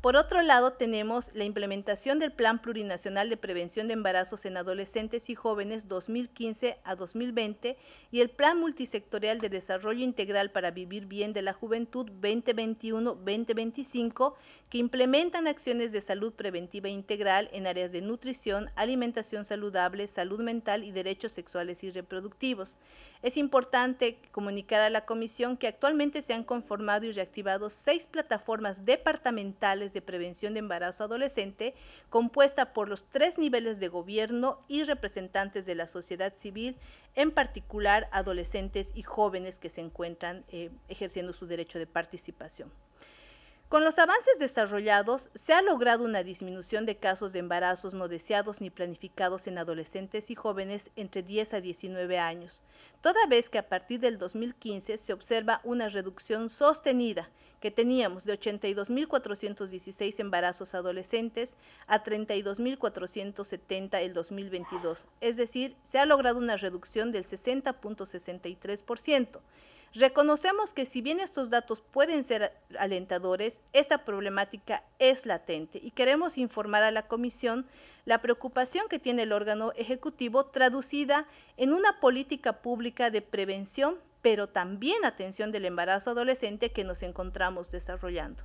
Por otro lado, tenemos la implementación del Plan Plurinacional de Prevención de Embarazos en Adolescentes y Jóvenes 2015 a 2020 y el Plan Multisectorial de Desarrollo Integral para Vivir Bien de la Juventud 2021-2025, que implementan acciones de salud preventiva integral en áreas de nutrición, alimentación saludable, salud mental y derechos sexuales y reproductivos. Es importante comunicar a la Comisión que actualmente se han conformado y reactivado seis plataformas departamentales de Prevención de Embarazo Adolescente, compuesta por los tres niveles de gobierno y representantes de la sociedad civil, en particular adolescentes y jóvenes que se encuentran eh, ejerciendo su derecho de participación. Con los avances desarrollados, se ha logrado una disminución de casos de embarazos no deseados ni planificados en adolescentes y jóvenes entre 10 a 19 años, toda vez que a partir del 2015 se observa una reducción sostenida que teníamos de 82.416 embarazos adolescentes a 32.470 el 2022, es decir, se ha logrado una reducción del 60.63%. Reconocemos que si bien estos datos pueden ser alentadores, esta problemática es latente y queremos informar a la Comisión la preocupación que tiene el órgano ejecutivo traducida en una política pública de prevención pero también atención del embarazo adolescente que nos encontramos desarrollando.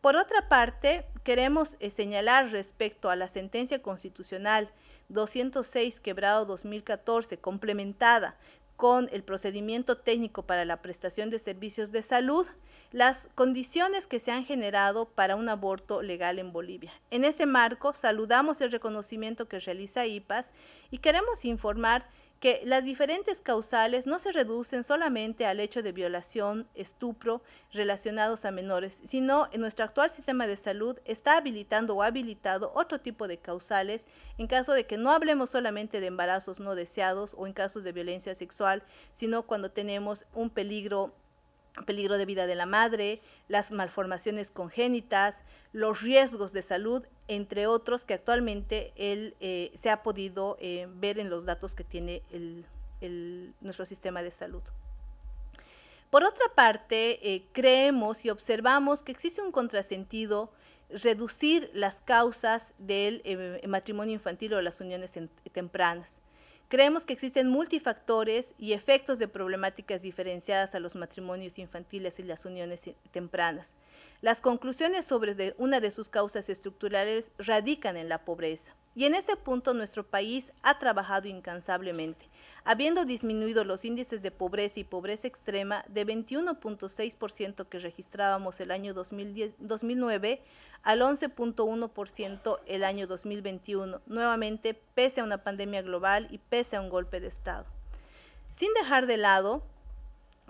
Por otra parte, queremos eh, señalar respecto a la sentencia constitucional 206 quebrado 2014 complementada con el procedimiento técnico para la prestación de servicios de salud, las condiciones que se han generado para un aborto legal en Bolivia. En este marco, saludamos el reconocimiento que realiza IPAS y queremos informar que las diferentes causales no se reducen solamente al hecho de violación, estupro relacionados a menores, sino en nuestro actual sistema de salud está habilitando o habilitado otro tipo de causales en caso de que no hablemos solamente de embarazos no deseados o en casos de violencia sexual, sino cuando tenemos un peligro peligro de vida de la madre, las malformaciones congénitas, los riesgos de salud, entre otros que actualmente él, eh, se ha podido eh, ver en los datos que tiene nuestro sistema de salud. Por otra parte, eh, creemos y observamos que existe un contrasentido reducir las causas del matrimonio infantil o las uniones tempranas. Creemos que existen multifactores y efectos de problemáticas diferenciadas a los matrimonios infantiles y las uniones tempranas. Las conclusiones sobre una de sus causas estructurales radican en la pobreza. Y en ese punto nuestro país ha trabajado incansablemente habiendo disminuido los índices de pobreza y pobreza extrema de 21.6% que registrábamos el año 2009 al 11.1% el año 2021, nuevamente pese a una pandemia global y pese a un golpe de Estado. Sin dejar de lado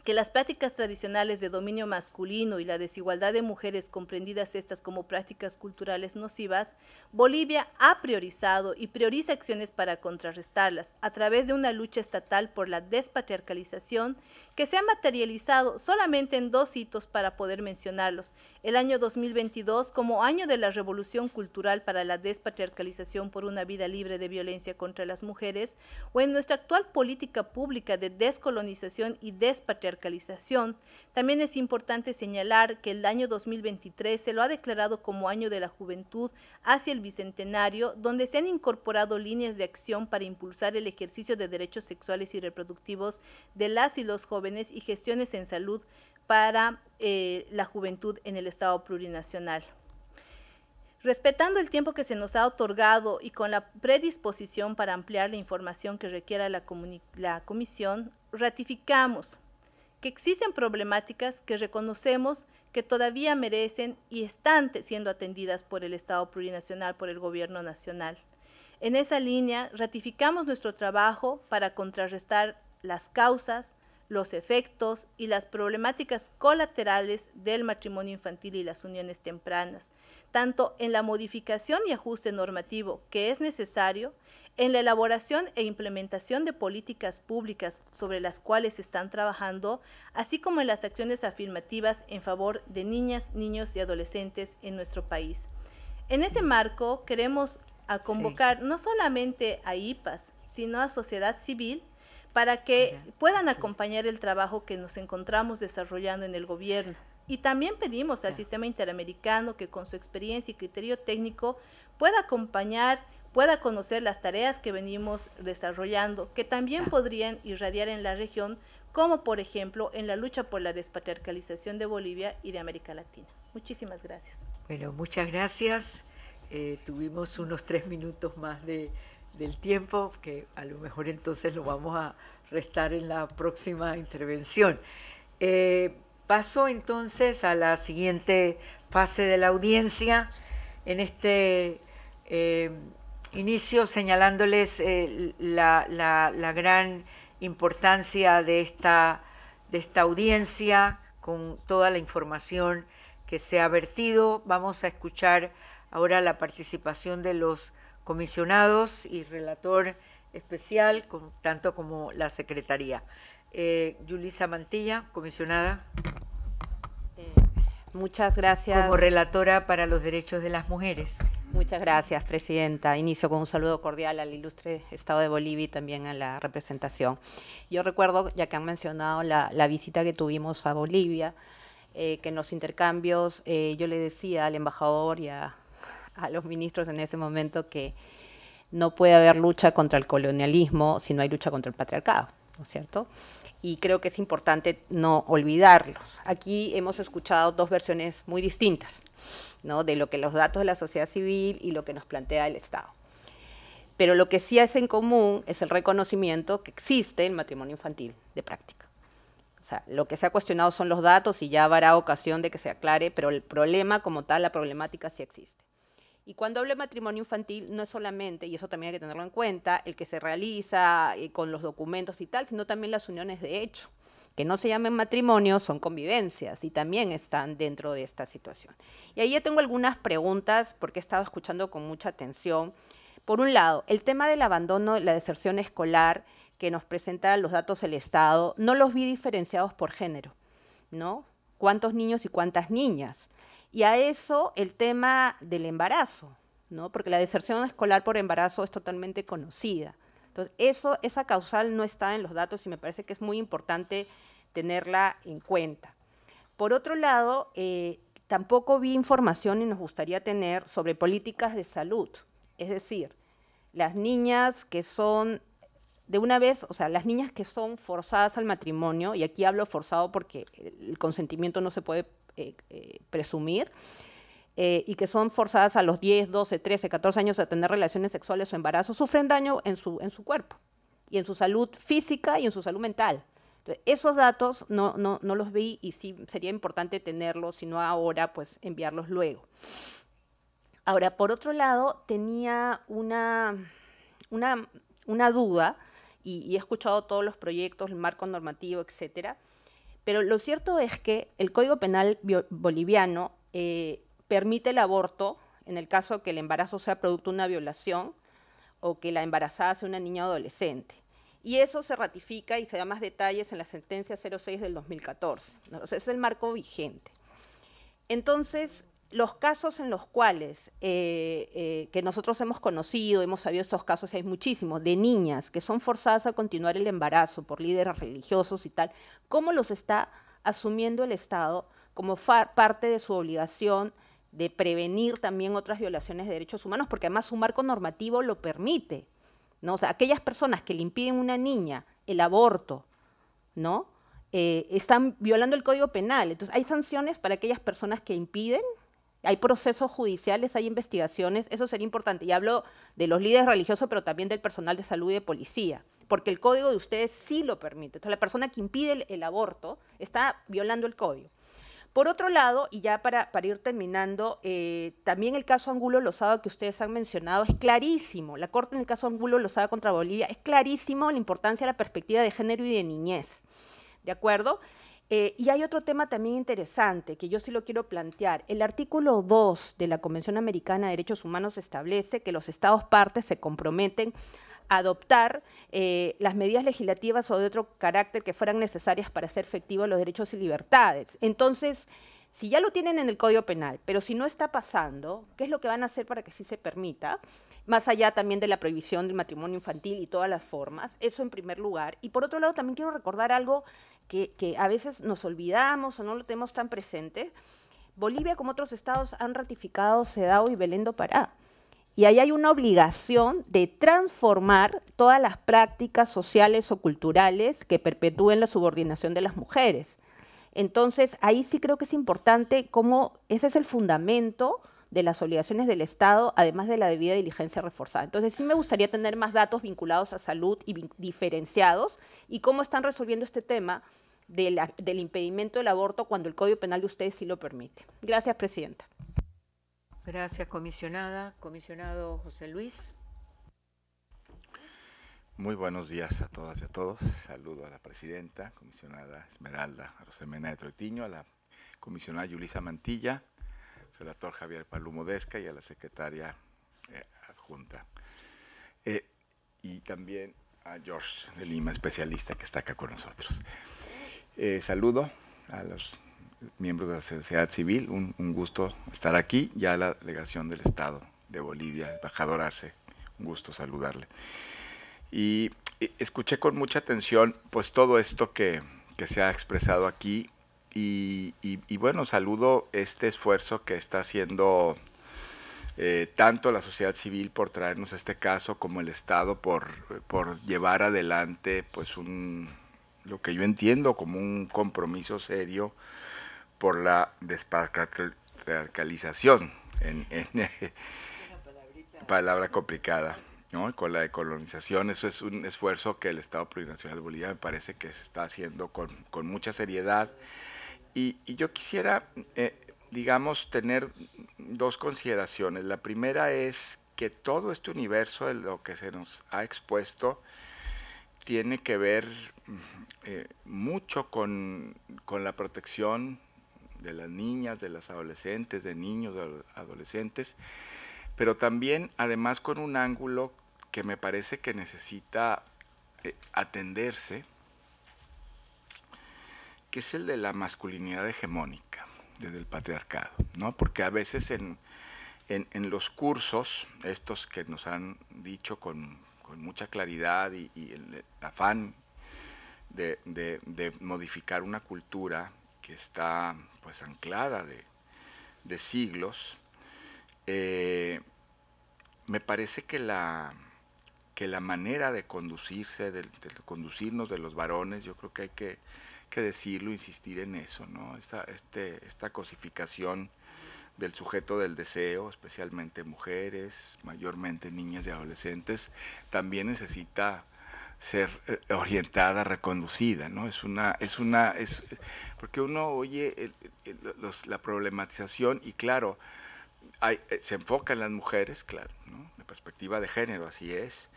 que las prácticas tradicionales de dominio masculino y la desigualdad de mujeres comprendidas estas como prácticas culturales nocivas, Bolivia ha priorizado y prioriza acciones para contrarrestarlas a través de una lucha estatal por la despatriarcalización que se ha materializado solamente en dos hitos para poder mencionarlos. El año 2022 como año de la revolución cultural para la despatriarcalización por una vida libre de violencia contra las mujeres, o en nuestra actual política pública de descolonización y despatriarcalización, también es importante señalar que el año 2023 se lo ha declarado como año de la juventud hacia el bicentenario, donde se han incorporado líneas de acción para impulsar el ejercicio de derechos sexuales y reproductivos de las y los jóvenes y gestiones en salud para eh, la juventud en el Estado plurinacional. Respetando el tiempo que se nos ha otorgado y con la predisposición para ampliar la información que requiera la Comisión, ratificamos que existen problemáticas que reconocemos que todavía merecen y están siendo atendidas por el Estado plurinacional, por el Gobierno nacional. En esa línea, ratificamos nuestro trabajo para contrarrestar las causas, los efectos y las problemáticas colaterales del matrimonio infantil y las uniones tempranas, tanto en la modificación y ajuste normativo que es necesario, en la elaboración e implementación de políticas públicas sobre las cuales están trabajando, así como en las acciones afirmativas en favor de niñas, niños y adolescentes en nuestro país. En ese marco queremos convocar no solamente a IPAS, sino a sociedad civil, para que puedan acompañar el trabajo que nos encontramos desarrollando en el gobierno. Y también pedimos al sistema interamericano que con su experiencia y criterio técnico pueda acompañar, pueda conocer las tareas que venimos desarrollando, que también podrían irradiar en la región, como por ejemplo en la lucha por la despatriarcalización de Bolivia y de América Latina. Muchísimas gracias. Bueno, muchas gracias. Eh, tuvimos unos tres minutos más de, del tiempo, que a lo mejor entonces lo vamos a restar en la próxima intervención. Eh, paso entonces a la siguiente fase de la audiencia. En este eh, inicio señalándoles eh, la, la, gran importancia de esta, de esta audiencia con toda la información que se ha vertido. Vamos a escuchar ahora la participación de los comisionados y relator especial, tanto como la Secretaría. Eh, Yulisa Mantilla, comisionada. Eh, muchas gracias. Como relatora para los derechos de las mujeres. Muchas gracias, Presidenta. Inicio con un saludo cordial al ilustre Estado de Bolivia y también a la representación. Yo recuerdo, ya que han mencionado la, visita que tuvimos a Bolivia, eh, que en los intercambios eh, yo le decía al embajador y a a los ministros en ese momento que no puede haber lucha contra el colonialismo si no hay lucha contra el patriarcado, ¿no es cierto? Y creo que es importante no olvidarlos. Aquí hemos escuchado dos versiones muy distintas, ¿no? De lo que los datos de la sociedad civil y lo que nos plantea el Estado. Pero lo que sí es en común es el reconocimiento que existe el matrimonio infantil de práctica. O sea, lo que se ha cuestionado son los datos y ya habrá ocasión de que se aclare, pero el problema como tal, la problemática sí existe. Y cuando hablo de matrimonio infantil, no es solamente, y eso también hay que tenerlo en cuenta, el que se realiza eh, con los documentos y tal, sino también las uniones de hecho, que no se llamen matrimonio, son convivencias y también están dentro de esta situación. Y ahí ya tengo algunas preguntas porque he estado escuchando con mucha atención. Por un lado, el tema del abandono, la deserción escolar que nos presenta los datos del Estado, no los vi diferenciados por género, ¿no? ¿Cuántos niños y cuántas niñas? Y a eso el tema del embarazo, ¿no? Porque la deserción escolar por embarazo es totalmente conocida. Entonces, eso, esa causal no está en los datos y me parece que es muy importante tenerla en cuenta. Por otro lado, eh, tampoco vi información y nos gustaría tener sobre políticas de salud. Es decir, las niñas que son, de una vez, o sea, las niñas que son forzadas al matrimonio, y aquí hablo forzado porque el consentimiento no se puede eh, eh, presumir. Eh, y que son forzadas a los 10, 12, 13, 14 años a tener relaciones sexuales o embarazo, sufren daño en su, en su cuerpo y en su salud física y en su salud mental. esos datos no, los vi y sí sería importante tenerlos, sino ahora, pues enviarlos luego. Ahora, por otro lado, tenía una, una, duda y, he escuchado todos los proyectos, el marco normativo, etcétera pero lo cierto es que el Código Penal boliviano eh, permite el aborto en el caso que el embarazo sea producto de una violación o que la embarazada sea una niña o adolescente. Y eso se ratifica y se da más detalles en la sentencia 06 del 2014. es el marco vigente. Entonces, los casos en los cuales, eh, eh, que nosotros hemos conocido, hemos sabido estos casos, hay muchísimos, de niñas que son forzadas a continuar el embarazo por líderes religiosos y tal, ¿cómo los está asumiendo el Estado como parte de su obligación de prevenir también otras violaciones de derechos humanos? Porque además su marco normativo lo permite. ¿no? O sea, aquellas personas que le impiden a una niña el aborto, ¿no? Eh, están violando el código penal. Entonces, hay sanciones para aquellas personas que impiden hay procesos judiciales, hay investigaciones, eso sería importante. Y hablo de los líderes religiosos, pero también del personal de salud y de policía, porque el código de ustedes sí lo permite. Entonces, la persona que impide el, aborto está violando el código. Por otro lado, y ya para, ir terminando, eh, también el caso Angulo Lozada que ustedes han mencionado es clarísimo. La Corte en el caso Angulo Lozada contra Bolivia es clarísimo la importancia de la perspectiva de género y de niñez. ¿De acuerdo? Eh, y hay otro tema también interesante que yo sí lo quiero plantear. El artículo 2 de la Convención Americana de Derechos Humanos establece que los Estados partes se comprometen a adoptar eh, las medidas legislativas o de otro carácter que fueran necesarias para hacer efectivos los derechos y libertades. Entonces, si ya lo tienen en el Código Penal, pero si no está pasando, ¿qué es lo que van a hacer para que sí se permita? Más allá también de la prohibición del matrimonio infantil y todas las formas, eso en primer lugar. Y por otro lado, también quiero recordar algo que, a veces nos olvidamos o no lo tenemos tan presente, Bolivia, como otros estados, han ratificado CEDAW y Belén do Pará. Y ahí hay una obligación de transformar todas las prácticas sociales o culturales que perpetúen la subordinación de las mujeres. Entonces, ahí sí creo que es importante como ese es el fundamento de las obligaciones del Estado, además de la debida diligencia reforzada. Entonces, sí me gustaría tener más datos vinculados a salud y diferenciados y cómo están resolviendo este tema del impedimento del aborto cuando el Código Penal de ustedes sí lo permite. Gracias, Presidenta. Gracias, comisionada. Comisionado José Luis. Muy buenos días a todas y a todos. Saludo a la presidenta, comisionada Esmeralda Rosemena de Troitiño, a la comisionada Yulisa Mantilla, relator Javier Palumodesca y a la secretaria eh, adjunta. Eh, y también a George de Lima, especialista que está acá con nosotros. Eh, saludo a los miembros de la sociedad civil, un, gusto estar aquí, ya la delegación del Estado de Bolivia, embajador Arce, un gusto saludarle. Y, escuché con mucha atención pues todo esto que, que se ha expresado aquí y, bueno, saludo este esfuerzo que está haciendo eh, tanto la sociedad civil por traernos este caso como el Estado por, llevar adelante pues un, lo que yo entiendo como un compromiso serio por la desparcalización en, palabra complicada, ¿no? con la decolonización. Eso es un esfuerzo que el Estado Plurinacional de Bolivia me parece que se está haciendo con, con mucha seriedad. Y, yo quisiera, eh, digamos, tener dos consideraciones. La primera es que todo este universo de lo que se nos ha expuesto tiene que ver eh, mucho con, la protección de las niñas, de las adolescentes, de niños, de adolescentes, pero también además con un ángulo que me parece que necesita eh, atenderse, que es el de la masculinidad hegemónica, desde el patriarcado, ¿no? Porque a veces en, los cursos, estos que nos han dicho con, mucha claridad y, el afán de, modificar una cultura que está pues anclada de, siglos, eh, me parece que la, que la manera de conducirse, de, conducirnos de los varones, yo creo que hay que que decirlo, insistir en eso, ¿no? Esta, este, esta cosificación del sujeto del deseo, especialmente mujeres, mayormente niñas y adolescentes, también necesita ser eh, orientada, reconducida, ¿no? Es una, es una, es, porque uno oye la problematización y claro, eh, se enfoca en las mujeres, claro, ¿no? La perspectiva de género, así es,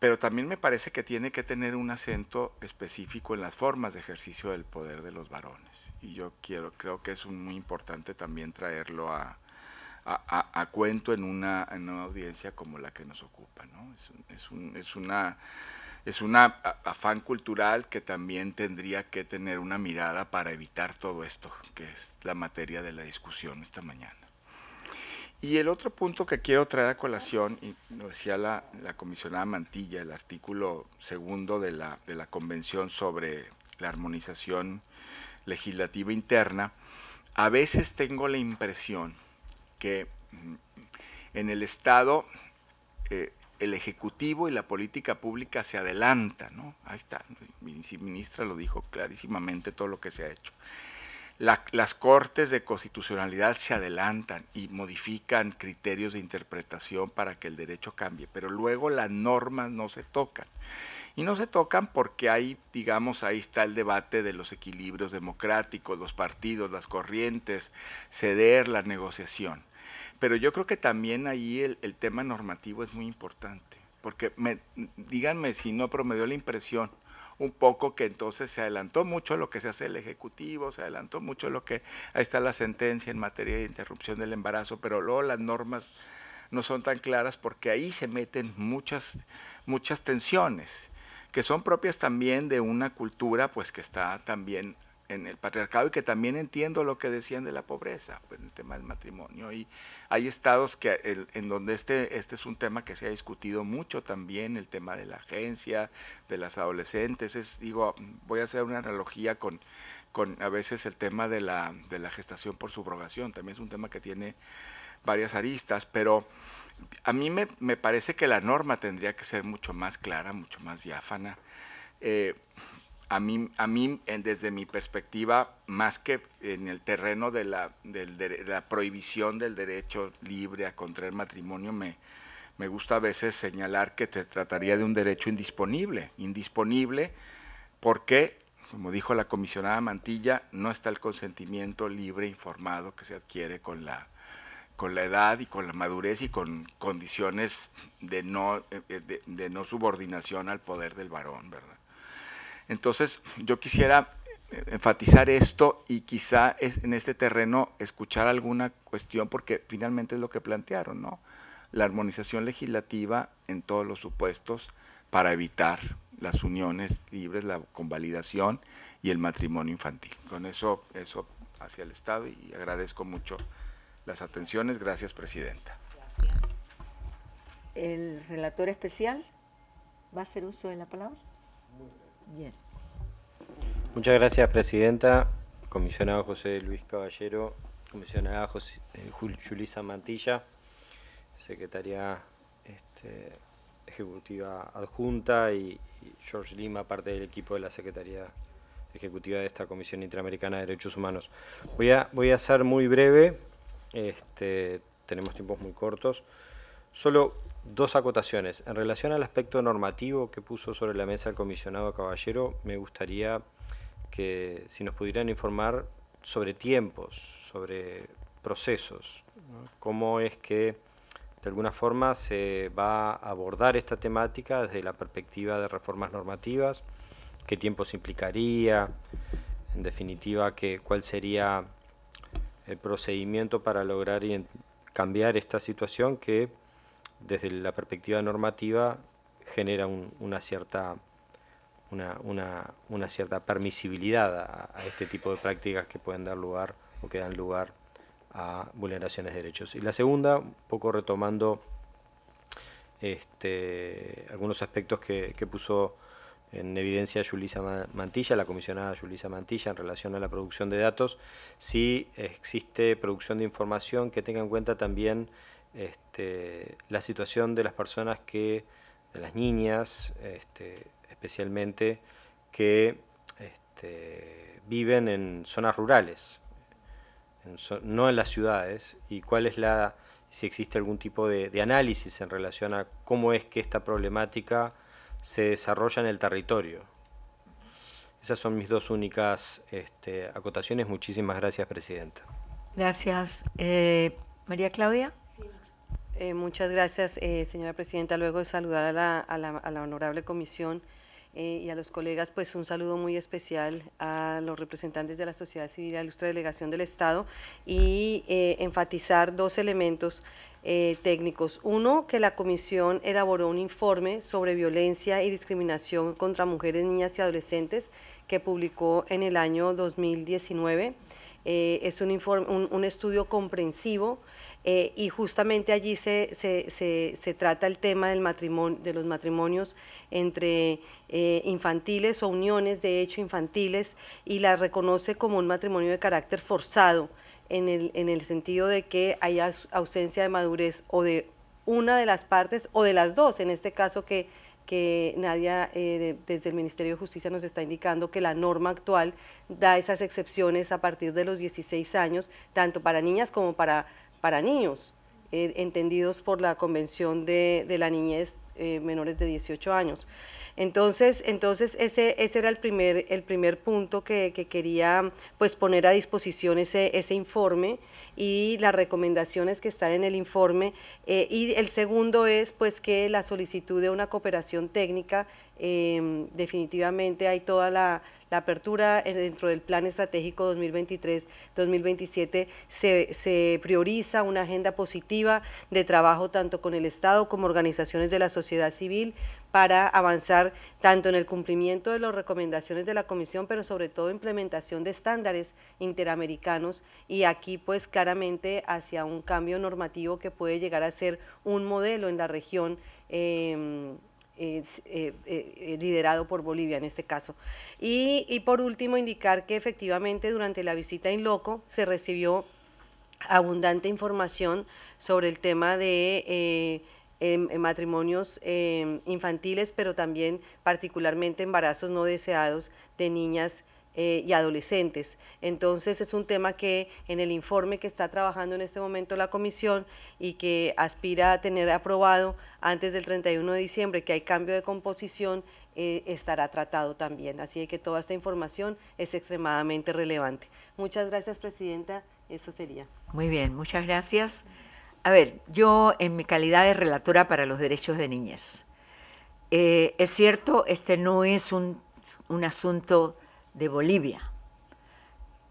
pero también me parece que tiene que tener un acento específico en las formas de ejercicio del poder de los varones. Y yo quiero, creo que es muy importante también traerlo a, cuento en una, audiencia como la que nos ocupa. Es, una es un afán cultural que también tendría que tener una mirada para evitar todo esto, que es la materia de la discusión esta mañana. Y el otro punto que quiero traer a colación, y lo decía la, comisionada Mantilla, el artículo segundo de la, de la Convención sobre la Armonización Legislativa Interna, a veces tengo la impresión que mm, en el Estado eh, el Ejecutivo y la política pública se adelantan, ¿no? Ahí está, mi ministra lo dijo clarísimamente todo lo que se ha hecho las cortes de constitucionalidad se adelantan y modifican criterios de interpretación para que el derecho cambie, pero luego las normas no se tocan. Y no se tocan porque ahí, digamos, ahí está el debate de los equilibrios democráticos, los partidos, las corrientes, ceder la negociación. Pero yo creo que también ahí el, tema normativo es muy importante, porque me, díganme si no, pero me dio la impresión un poco que entonces se adelantó mucho lo que se hace el Ejecutivo, se adelantó mucho lo que, ahí está la sentencia en materia de interrupción del embarazo, pero luego las normas no son tan claras porque ahí se meten muchas, muchas tensiones que son propias también de una cultura pues que está también en el patriarcado y que también entiendo lo que decían de la pobreza, pues, en el tema del matrimonio. Y hay estados que, en donde este, este es un tema que se ha discutido mucho también, el tema de la agencia, de las adolescentes. Es, digo, voy a hacer una analogía con, con a veces el tema de la, de la gestación por subrogación. También es un tema que tiene varias aristas, pero a mí me, me parece que la norma tendría que ser mucho más clara, mucho más diáfana. Eh, a mí, a mí desde mi perspectiva, más que en el terreno de la, de la prohibición del derecho libre a contraer matrimonio, me, me gusta a veces señalar que se trataría de un derecho indisponible. Indisponible porque, como dijo la comisionada Mantilla, no está el consentimiento libre informado que se adquiere con la, con la edad y con la madurez y con condiciones de no, eh, eh, de no subordinación al poder del varón, ¿verdad? Entonces, yo quisiera eh, enfatizar esto y quizá en este terreno escuchar alguna cuestión porque finalmente es lo que plantearon, ¿no? La armonización legislativa en todos los supuestos para evitar las uniones libres, la convalidación y el matrimonio infantil. Con eso, eso hacia el Estado y agradezco mucho las atenciones. Gracias, Presidenta. Gracias. ¿El relator especial va a hacer uso de la palabra? Muchas gracias, Presidenta. Comisionado José Luis Caballero, comisionada José, eh, Julisa Mantilla, secretaria este, ejecutiva adjunta y, George Lima, parte del equipo de la Secretaría Ejecutiva de esta Comisión Interamericana de Derechos Humanos. Voy a, voy a ser muy breve, este, tenemos tiempos muy cortos. Solo Dos acotaciones. En relación al aspecto normativo que puso sobre la mesa el comisionado Caballero, me gustaría que si nos pudieran informar sobre tiempos, sobre procesos, cómo es que de alguna forma se va a abordar esta temática desde la perspectiva de reformas normativas, qué tiempos implicaría, en definitiva, que, cuál sería el procedimiento para lograr cambiar esta situación que desde la perspectiva normativa genera una cierta una, una, cierta permisibilidad a, este tipo de prácticas que pueden dar lugar o que dan lugar a vulneraciones de derechos. Y la segunda, un poco retomando este, algunos aspectos que, puso en evidencia Julisa Mantilla, la comisionada Julisa Mantilla, en relación a la producción de datos, si existe producción de información que tenga en cuenta también este, la situación de las personas que, de las niñas este, especialmente, que este, viven en zonas rurales, no en las ciudades, y cuál es la, si existe algún tipo de, análisis en relación a cómo es que esta problemática se desarrolla en el territorio. Esas son mis dos únicas acotaciones. Muchísimas gracias, Presidenta. Gracias. Eh, María Claudia. Eh, muchas gracias, eh, señora presidenta. Luego de saludar a la, honorable comisión eh, y a los colegas, pues un saludo muy especial a los representantes de la sociedad civil, a la ilustre delegación del Estado, y enfatizar dos elementos técnicos. Uno, que la comisión elaboró un informe sobre violencia y discriminación contra mujeres, niñas y adolescentes que publicó en el año 2019. es un, informe, un estudio comprensivo eh, y justamente allí se, se, trata el tema del matrimonio, de los matrimonios entre eh, infantiles o uniones de hecho infantiles y la reconoce como un matrimonio de carácter forzado en el, en el sentido de que haya ausencia de madurez o de una de las partes o de las dos, en este caso que que Nadia eh, desde el Ministerio de Justicia nos está indicando que la norma actual da esas excepciones a partir de los 16 años, tanto para niñas como para para niños, eh, entendidos por la Convención de, la Niñez eh, Menores de 18 años. Entonces, entonces ese, ese era el primer, el primer punto que, quería pues, poner a disposición ese, informe y las recomendaciones que están en el informe. Eh, y el segundo es pues, que la solicitud de una cooperación técnica, definitivamente hay toda la la apertura eh, dentro del Plan Estratégico 2023-2027 se, prioriza una agenda positiva de trabajo tanto con el Estado como organizaciones de la sociedad civil para avanzar tanto en el cumplimiento de las recomendaciones de la Comisión, pero sobre todo implementación de estándares interamericanos y aquí pues claramente hacia un cambio normativo que puede llegar a ser un modelo en la región em, eh, eh, liderado por Bolivia en este caso. Y, por último, indicar que efectivamente durante la visita en loco se recibió abundante información sobre el tema de eh, em, matrimonios em, infantiles, pero también particularmente embarazos no deseados de niñas eh, y adolescentes. Entonces es un tema que en el informe que está trabajando en este momento la comisión y que aspira a tener aprobado antes del 31 de diciembre, que hay cambio de composición, eh, estará tratado también. Así que toda esta información es extremadamente relevante. Muchas gracias, Presidenta. Eso sería. Muy bien, muchas gracias. A ver, yo en mi calidad de relatora para los derechos de niñez, eh, es cierto, este no es un, un asunto de Bolivia.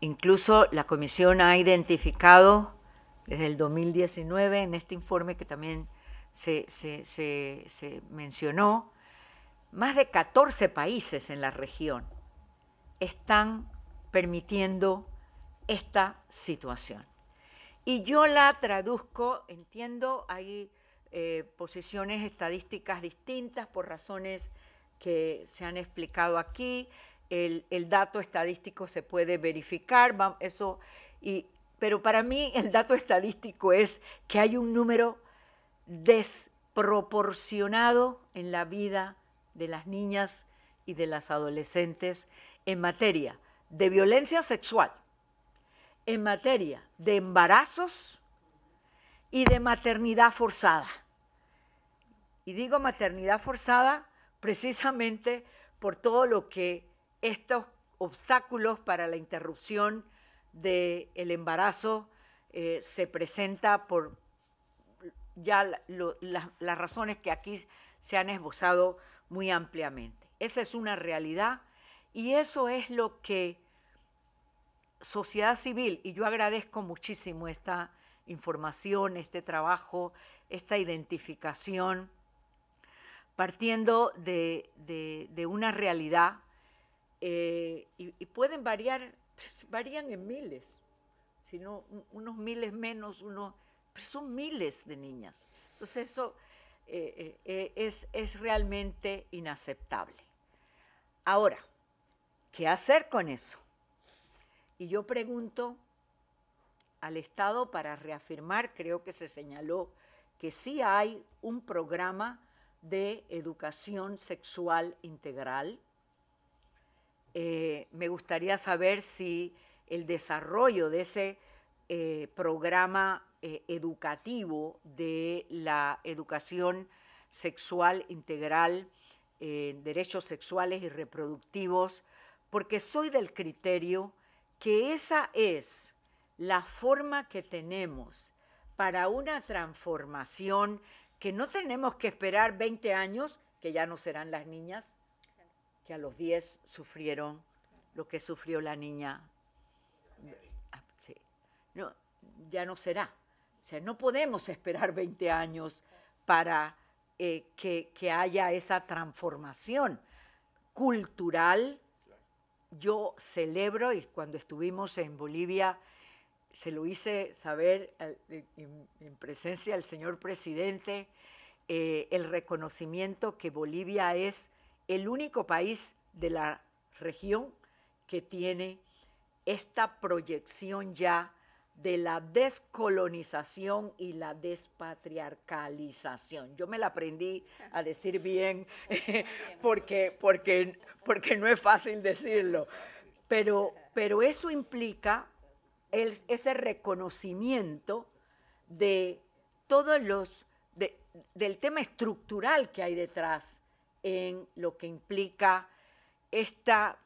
Incluso la comisión ha identificado desde el 2019 en este informe que también se, mencionó, más de 14 países en la región están permitiendo esta situación. Y yo la traduzco, entiendo, hay eh, posiciones estadísticas distintas por razones que se han explicado aquí, el, dato estadístico se puede verificar, eso, y, pero para mí el dato estadístico es que hay un número desproporcionado en la vida de las niñas y de las adolescentes en materia de violencia sexual, en materia de embarazos y de maternidad forzada. Y digo maternidad forzada precisamente por todo lo que estos obstáculos para la interrupción del embarazo eh, se presenta por ya las razones que aquí se han esbozado muy ampliamente. Esa es una realidad y eso es lo que sociedad civil, y yo agradezco muchísimo esta información, este trabajo, esta identificación, partiendo de una realidad eh, y, pueden variar, pues, varían en miles, sino unos miles menos, unos, pues, son miles de niñas. Entonces eso eh, eh, es, es realmente inaceptable. Ahora, ¿qué hacer con eso? Y yo pregunto al Estado para reafirmar, creo que se señaló que sí hay un programa de educación sexual integral eh, me gustaría saber si el desarrollo de ese eh, programa eh, educativo de la educación sexual integral, derechos sexuales y reproductivos, porque soy del criterio que esa es la forma que tenemos para una transformación que no tenemos que esperar 20 años, que ya no serán las niñas, que a los 10 sufrieron lo que sufrió la niña. Ah, ya no será. O sea, no podemos esperar 20 años para eh, que, haya esa transformación cultural. Yo celebro, y cuando estuvimos en Bolivia, se lo hice saber en presencia del señor presidente, eh, el reconocimiento que Bolivia es el único país de la región que tiene esta proyección ya de la descolonización y la despatriarcalización. Yo me la aprendí a decir bien, porque, porque no es fácil decirlo, pero, pero eso implica ese reconocimiento de todos los, del tema estructural que hay detrás en lo que implica esta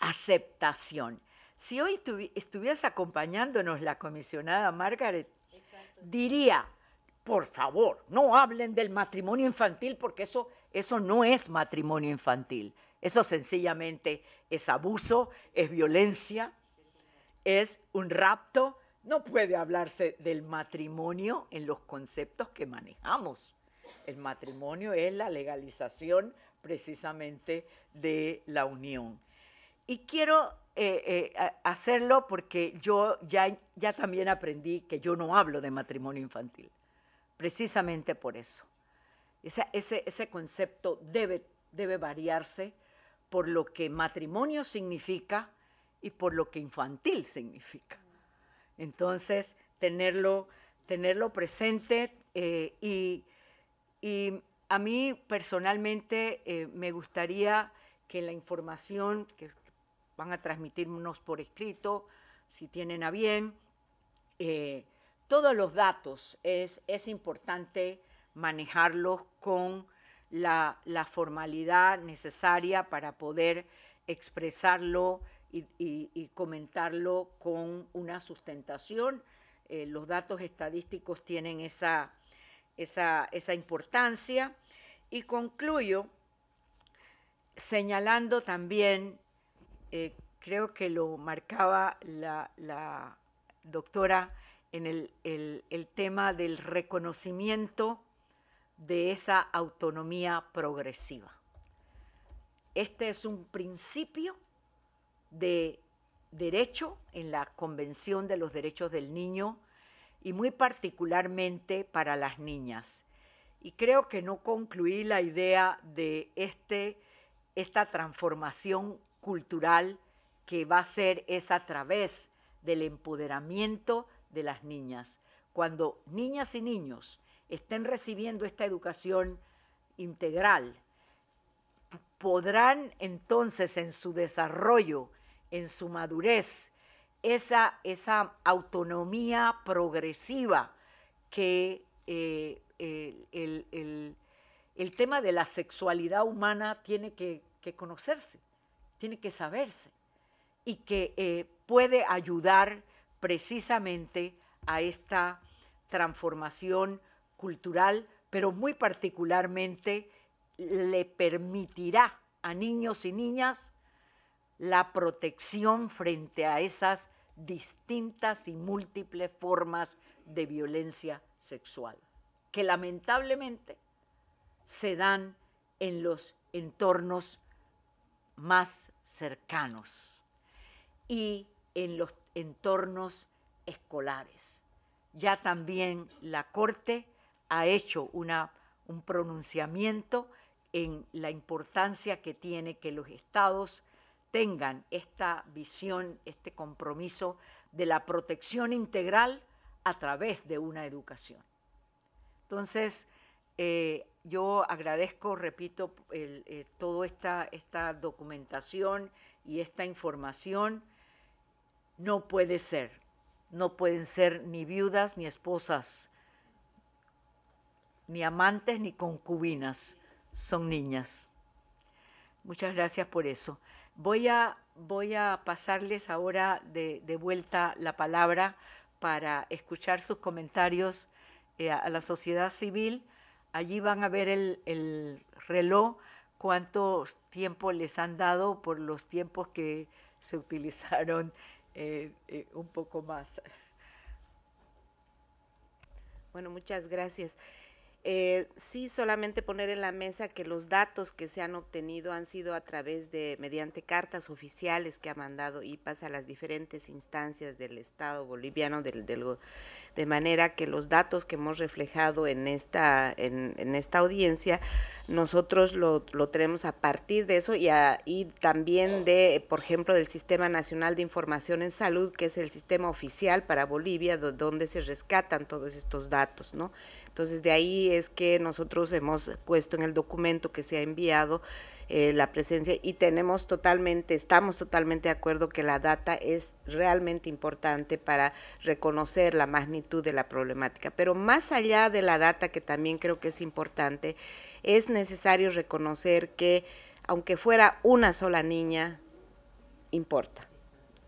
aceptación. Si hoy estuviese acompañándonos la comisionada Margaret, diría, por favor, no hablen del matrimonio infantil porque eso, eso no es matrimonio infantil. Eso sencillamente es abuso, es violencia, es un rapto. No puede hablarse del matrimonio en los conceptos que manejamos. El matrimonio es la legalización precisamente de la unión. Y quiero eh, eh, hacerlo porque yo ya, ya también aprendí que yo no hablo de matrimonio infantil, precisamente por eso. Ese, concepto debe, debe variarse por lo que matrimonio significa y por lo que infantil significa. Entonces, tenerlo, tenerlo presente eh, y y a mí personalmente eh, me gustaría que la información que van a transmitirnos por escrito, si tienen a bien, eh, todos los datos es, es importante manejarlos con la, formalidad necesaria para poder expresarlo y, comentarlo con una sustentación. Eh, los datos estadísticos tienen esa, esa, importancia. Y concluyo señalando también, eh, creo que lo marcaba la, doctora en el tema del reconocimiento de esa autonomía progresiva. Este es un principio de derecho en la Convención de los Derechos del Niño y muy particularmente para las niñas. Y creo que no concluí la idea de este, esta transformación cultural que va a ser es a través del empoderamiento de las niñas. Cuando niñas y niños estén recibiendo esta educación integral, podrán entonces en su desarrollo, en su madurez, esa, autonomía progresiva que eh, eh, el, tema de la sexualidad humana tiene que, conocerse, tiene que saberse y que eh, puede ayudar precisamente a esta transformación cultural, pero muy particularmente le permitirá a niños y niñas la protección frente a esas distintas y múltiples formas de violencia sexual, que lamentablemente se dan en los entornos más cercanos y en los entornos escolares. Ya también la Corte ha hecho un pronunciamiento en la importancia que tiene que los estados tengan esta visión, este compromiso de la protección integral a través de una educación. Entonces, eh, yo agradezco, repito, eh, toda esta, esta documentación y esta información. No puede ser, no pueden ser ni viudas ni esposas, ni amantes ni concubinas, son niñas. Muchas gracias por eso. Voy a, voy a pasarles ahora de, de vuelta la palabra para escuchar sus comentarios eh, a la sociedad civil. Allí van a ver el, reloj, cuánto tiempo les han dado por los tiempos que se utilizaron eh, eh, un poco más. Bueno, muchas gracias. Eh, sí, solamente poner en la mesa que los datos que se han obtenido han sido a través de, mediante cartas oficiales que ha mandado IPAS a las diferentes instancias del Estado boliviano, del, del de manera que los datos que hemos reflejado en esta, en, esta audiencia, nosotros lo, tenemos a partir de eso y, también de, por ejemplo, del Sistema Nacional de Información en Salud, que es el sistema oficial para Bolivia, donde se rescatan todos estos datos, ¿no? Entonces, de ahí es que nosotros hemos puesto en el documento que se ha enviado eh, la presencia y tenemos totalmente, estamos totalmente de acuerdo que la data es realmente importante para reconocer la magnitud de la problemática. Pero más allá de la data, que también creo que es importante, es necesario reconocer que aunque fuera una sola niña, importa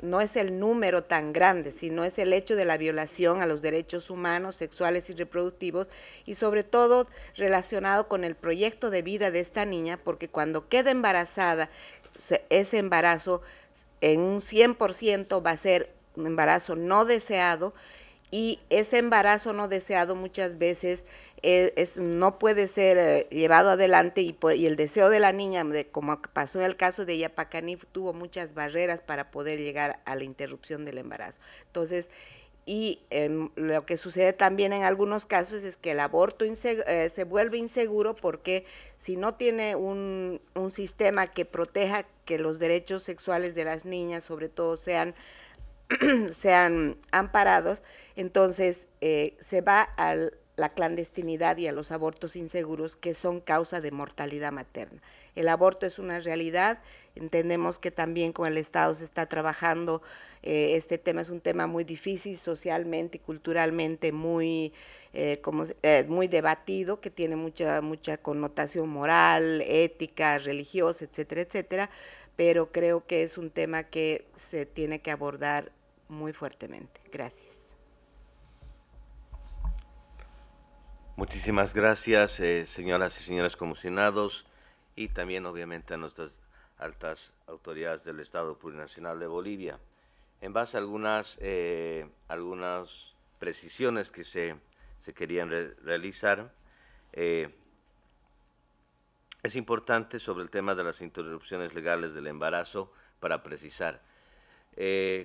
no es el número tan grande, sino es el hecho de la violación a los derechos humanos, sexuales y reproductivos, y sobre todo relacionado con el proyecto de vida de esta niña, porque cuando queda embarazada, ese embarazo en un 100% va a ser un embarazo no deseado, y ese embarazo no deseado muchas veces no puede ser eh, llevado adelante y, el deseo de la niña, como pasó en el caso de Yapacaní, tuvo muchas barreras para poder llegar a la interrupción del embarazo. Entonces, y lo que sucede también en algunos casos es que el aborto eh, se vuelve inseguro porque si no tiene un, sistema que proteja que los derechos sexuales de las niñas, sobre todo, sean, sean amparados, entonces eh, se va al la clandestinidad y a los abortos inseguros que son causa de mortalidad materna. El aborto es una realidad, entendemos que también con el Estado se está trabajando, eh, este tema es un tema muy difícil socialmente y culturalmente muy, eh, eh, muy debatido, que tiene mucha, mucha connotación moral, ética, religiosa, etcétera, etcétera, pero creo que es un tema que se tiene que abordar muy fuertemente. Gracias. Muchísimas gracias, eh, señoras y señores comisionados, y también obviamente a nuestras altas autoridades del Estado Plurinacional de Bolivia. En base a algunas, eh, algunas precisiones que se, querían realizar, eh, es importante sobre el tema de las interrupciones legales del embarazo para precisar.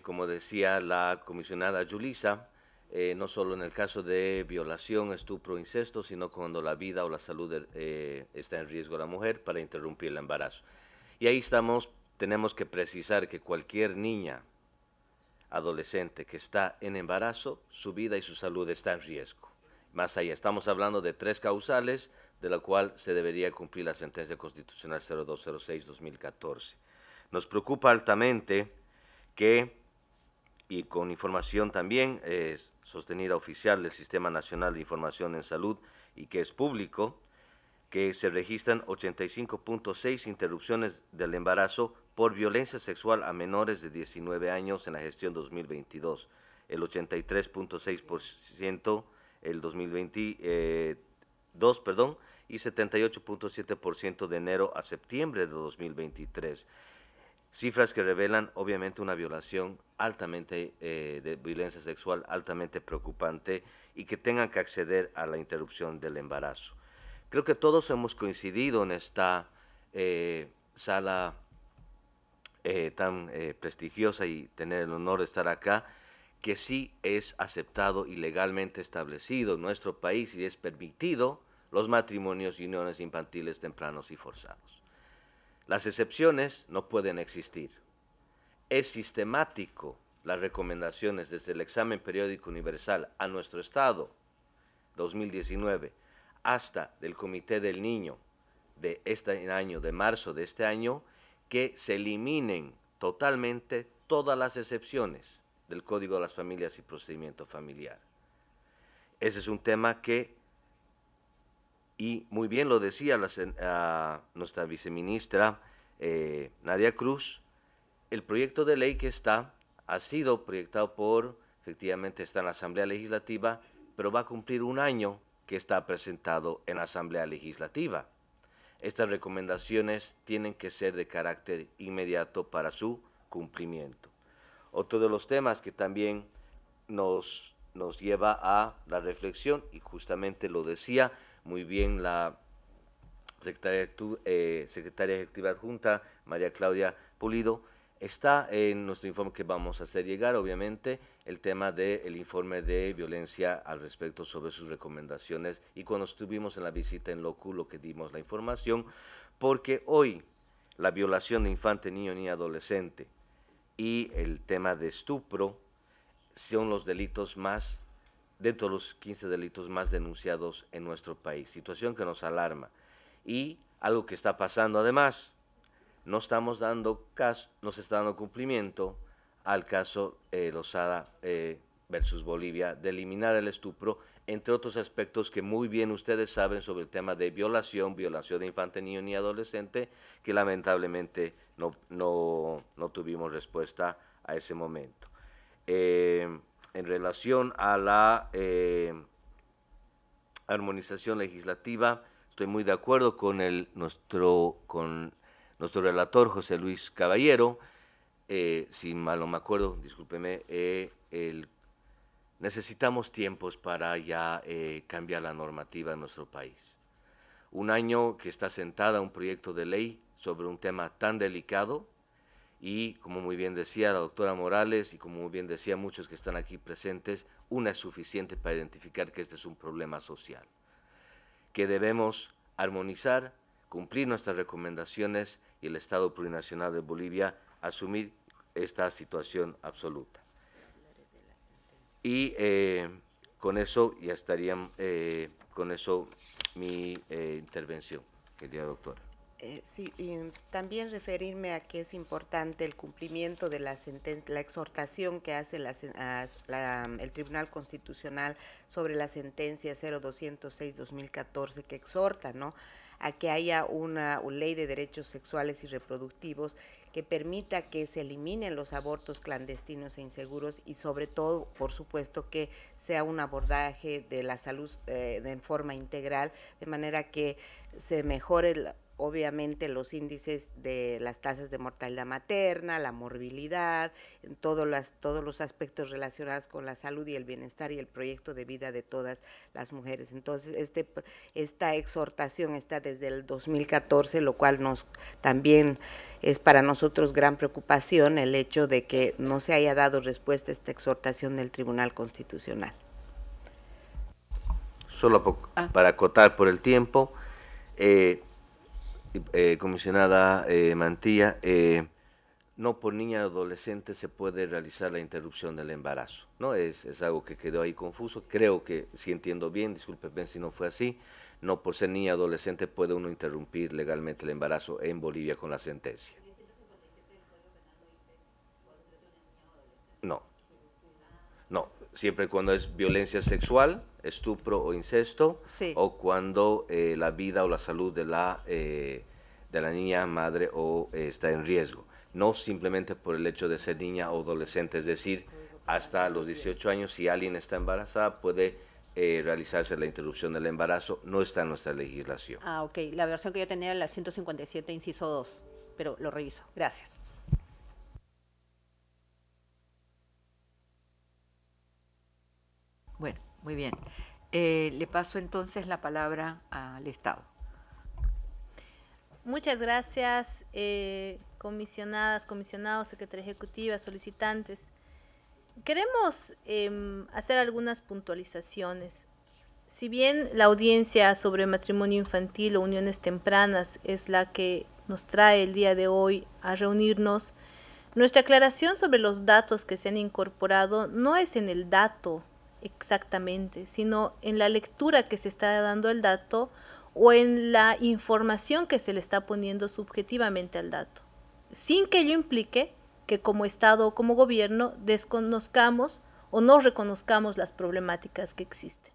como decía la comisionada Julisa. Eh, no solo en el caso de violación, estupro, incesto, sino cuando la vida o la salud eh, está en riesgo de la mujer para interrumpir el embarazo. Y ahí estamos, tenemos que precisar que cualquier niña, adolescente que está en embarazo, su vida y su salud están en riesgo. Más allá, estamos hablando de tres causales de la cual se debería cumplir la sentencia constitucional 0206-2014. Nos preocupa altamente que y con información también sostenida oficial del Sistema Nacional de Información en Salud y que es público, que se registran 85.6 interrupciones del embarazo por violencia sexual a menores de 19 años en la gestión 2022, el 83.6% el 2022, perdón, y 78.7% de enero a septiembre de 2023. Cifras que revelan obviamente una violación altamente, eh, de violencia sexual altamente preocupante y que tengan que acceder a la interrupción del embarazo. Creo que todos hemos coincidido en esta eh, sala eh, tan prestigiosa y tener el honor de estar acá, que sí es aceptado y legalmente establecido en nuestro país y es permitido los matrimonios y uniones infantiles tempranos y forzados. Las excepciones no pueden existir. Es sistemático las recomendaciones desde el examen periódico universal a nuestro Estado 2019 hasta del Comité del Niño de este año, de marzo de este año, que se eliminen totalmente todas las excepciones del Código de las Familias y Procedimiento Familiar. Ese es un tema que y muy bien lo decía nuestra viceministra eh, Nadia Cruz, el proyecto de ley que está ha sido proyectado por, efectivamente está en la Asamblea Legislativa, pero va a cumplir un año que está presentado en la Asamblea Legislativa. Estas recomendaciones tienen que ser de carácter inmediato para su cumplimiento. Otro de los temas que también nos, nos lleva a la reflexión, y justamente lo decía, muy bien la eh, secretaria, ejecutiva adjunta, María Claudia Pulido. Está en nuestro informe que vamos a hacer llegar, obviamente, el tema del informe de violencia al respecto sobre sus recomendaciones. Y cuando estuvimos en la visita en Locu, lo que dimos la información, porque hoy la violación de infante, niño, ni adolescente y el tema de estupro son los delitos más dentro de los 15 delitos más denunciados en nuestro país, situación que nos alarma. Y algo que está pasando además, no estamos dando caso, no se está dando cumplimiento al caso eh, Lozada eh, versus Bolivia de eliminar el estupro, entre otros aspectos que muy bien ustedes saben sobre el tema de violación, violación de infante, niño ni adolescente, que lamentablemente no, tuvimos respuesta a ese momento. Eh, en relación a la eh, armonización legislativa. Estoy muy de acuerdo con, el, nuestro, con nuestro relator José Luis Caballero. Eh, si mal no me acuerdo, discúlpeme, eh, necesitamos tiempos para ya cambiar la normativa en nuestro país. Un año que está sentada un proyecto de ley sobre un tema tan delicado y como muy bien decía la doctora Morales y como muy bien decía muchos que están aquí presentes, una es suficiente para identificar que este es un problema social, que debemos armonizar, cumplir nuestras recomendaciones y el Estado Plurinacional de Bolivia asumir esta situación absoluta. Y eh, con eso ya estarían, eh, con eso mi eh, intervención, querida doctora. Eh, sí, y también referirme a que es importante el cumplimiento de la sentencia, la exhortación que hace la, el Tribunal Constitucional sobre la sentencia 0206-2014 que exhorta, ¿no? a que haya una, ley de derechos sexuales y reproductivos que permita que se eliminen los abortos clandestinos e inseguros y sobre todo, por supuesto, que sea un abordaje de la salud eh, forma integral, de manera que se mejore la, obviamente los índices de las tasas de mortalidad materna, la morbilidad, todos, todos los aspectos relacionados con la salud y el bienestar y el proyecto de vida de todas las mujeres. Entonces, este, esta exhortación está desde el 2014, lo cual nos también es para nosotros gran preocupación el hecho de que no se haya dado respuesta a esta exhortación del Tribunal Constitucional. Solo ah. para acotar por el tiempo, eh, eh, comisionada eh, Mantilla, eh, no por niña adolescente se puede realizar la interrupción del embarazo, ¿no? Es, algo que quedó ahí confuso, creo que si entiendo bien, discúlpeme si no fue así, no por ser niña adolescente puede uno interrumpir legalmente el embarazo en Bolivia con la sentencia. No, no, siempre cuando es violencia sexual, estupro o incesto, o cuando eh, la vida o la salud de la, eh, de la niña, madre o eh, está en riesgo. No simplemente por el hecho de ser niña o adolescente, es decir, hasta los 18 años, si alguien está embarazada, puede realizarse la interrupción del embarazo, no está en nuestra legislación. Ah, ok. La versión que yo tenía era la 157, inciso 2, pero lo reviso. Gracias. Bueno. Muy bien. Eh, le paso entonces la palabra al Estado. Muchas gracias, eh, comisionadas, comisionados, secretaria ejecutiva, solicitantes. Queremos em, hacer algunas puntualizaciones. Si bien la audiencia sobre matrimonio infantil o uniones tempranas es la que nos trae el día de hoy a reunirnos, nuestra aclaración sobre los datos que se han incorporado no es en el dato exactamente, sino en la lectura que se está dando al dato o en la información que se le está poniendo subjetivamente al dato, sin que ello implique que como Estado o como gobierno desconozcamos o no reconozcamos las problemáticas que existen.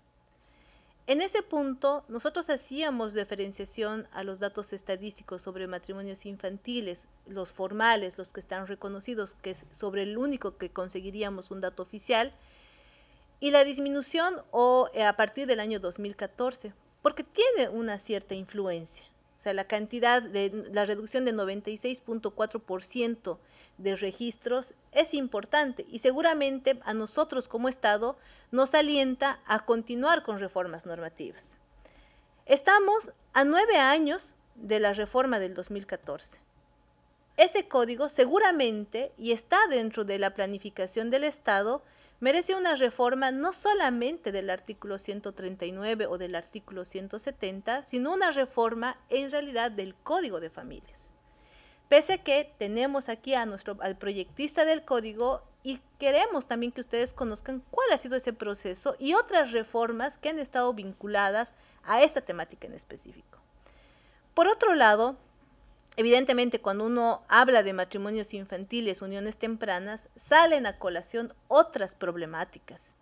En ese punto, nosotros hacíamos diferenciación a los datos estadísticos sobre matrimonios infantiles, los formales, los que están reconocidos, que es sobre el único que conseguiríamos un dato oficial, y la disminución eh, a partir del año 2014, porque tiene una cierta influencia. O sea, la cantidad de la reducción de 96.4% de registros es importante y seguramente a nosotros como Estado nos alienta a continuar con reformas normativas. Estamos a nueve años de la reforma del 2014. Ese código seguramente y está dentro de la planificación del Estado merece una reforma no solamente del artículo 139 o del artículo 170, sino una reforma en realidad del Código de Familias. Pese a que tenemos aquí al proyectista del código y queremos también que ustedes conozcan cuál ha sido ese proceso y otras reformas que han estado vinculadas a esta temática en específico. Por otro lado, Evidentemente, cuando uno habla de matrimonios infantiles, uniones tempranas, salen a colación otras problemáticas.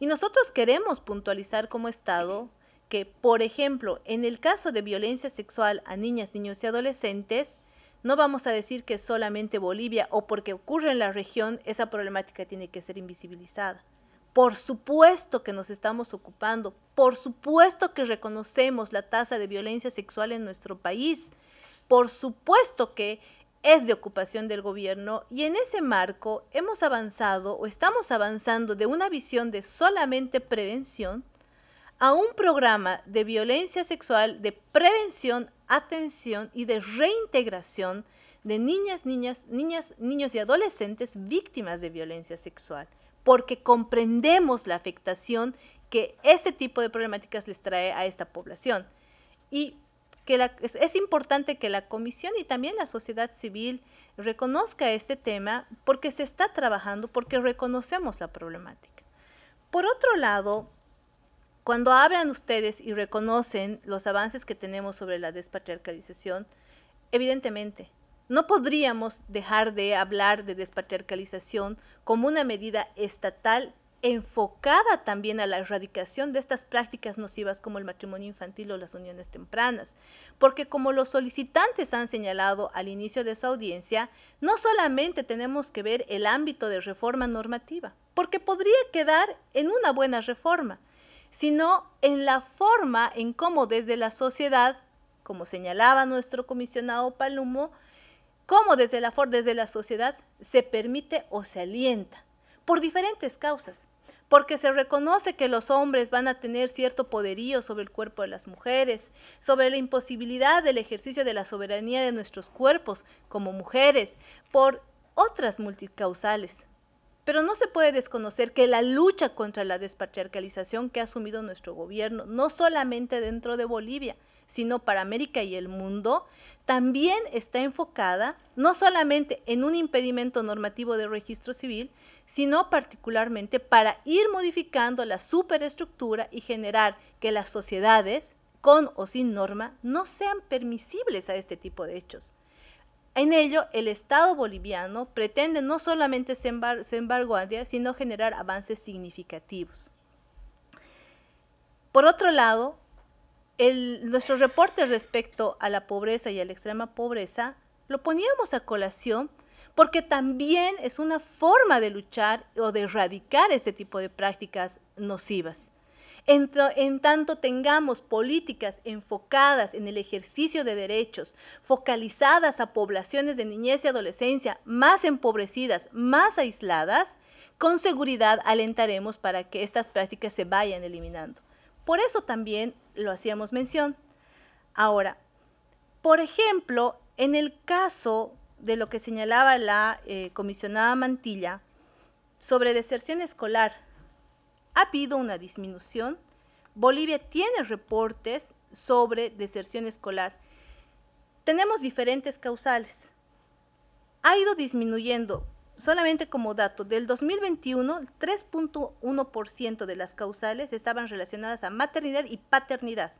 Y nosotros queremos puntualizar como Estado que, por ejemplo, en el caso de violencia sexual a niñas, niños y adolescentes, no vamos a decir que solamente Bolivia o porque ocurre en la región, esa problemática tiene que ser invisibilizada. Por supuesto que nos estamos ocupando, por supuesto que reconocemos la tasa de violencia sexual en nuestro país, por supuesto que es de ocupación del gobierno y en ese marco hemos avanzado o estamos avanzando de una visión de solamente prevención a un programa de violencia sexual de prevención, atención y de reintegración de niñas, niñas, niñas, niños y adolescentes víctimas de violencia sexual, porque comprendemos la afectación que ese tipo de problemáticas les trae a esta población. Y es, importante que la comisión y también la sociedad civil reconozca este tema porque se está trabajando, porque reconocemos la problemática. Por otro lado, cuando hablan ustedes y reconocen los avances que tenemos sobre la despatriarcalización, evidentemente, no podríamos dejar de hablar de despatriarcalización como una medida estatal enfocada también a la erradicación de estas prácticas nocivas como el matrimonio infantil o las uniones tempranas, porque como los solicitantes han señalado al inicio de su audiencia, no solamente tenemos que ver el ámbito de reforma normativa, porque podría quedar en una buena reforma, sino en la forma en cómo desde la sociedad, como señalaba nuestro comisionado Palumo, cómo desde la, desde la sociedad se permite o se alienta por diferentes causas, porque se reconoce que los hombres van a tener cierto poderío sobre el cuerpo de las mujeres, sobre la imposibilidad del ejercicio de la soberanía de nuestros cuerpos como mujeres, por otras multicausales. Pero no se puede desconocer que la lucha contra la despatriarcalización que ha asumido nuestro gobierno, no solamente dentro de Bolivia, sino para América y el mundo, también está enfocada no solamente en un impedimento normativo de registro civil, sino particularmente para ir modificando la superestructura y generar que las sociedades, con o sin norma, no sean permisibles a este tipo de hechos. En ello, el Estado boliviano pretende no solamente sembrar, sembrar sino generar avances significativos. Por otro lado, el, nuestro reporte respecto a la pobreza y a la extrema pobreza lo poníamos a colación porque también es una forma de luchar o de erradicar ese tipo de prácticas nocivas. en, tanto tengamos políticas enfocadas en el ejercicio de derechos, focalizadas a poblaciones de niñez y adolescencia más empobrecidas, más aisladas, con seguridad alentaremos para que estas prácticas se vayan eliminando. Por eso también lo hacíamos mención. Ahora, por ejemplo, en el caso de lo que señalaba la eh, comisionada Mantilla sobre deserción escolar, ha habido una disminución. Bolivia tiene reportes sobre deserción escolar. Tenemos diferentes causales. Ha ido disminuyendo solamente como dato, del 2021, 3.1% de las causales estaban relacionadas a maternidad y paternidad.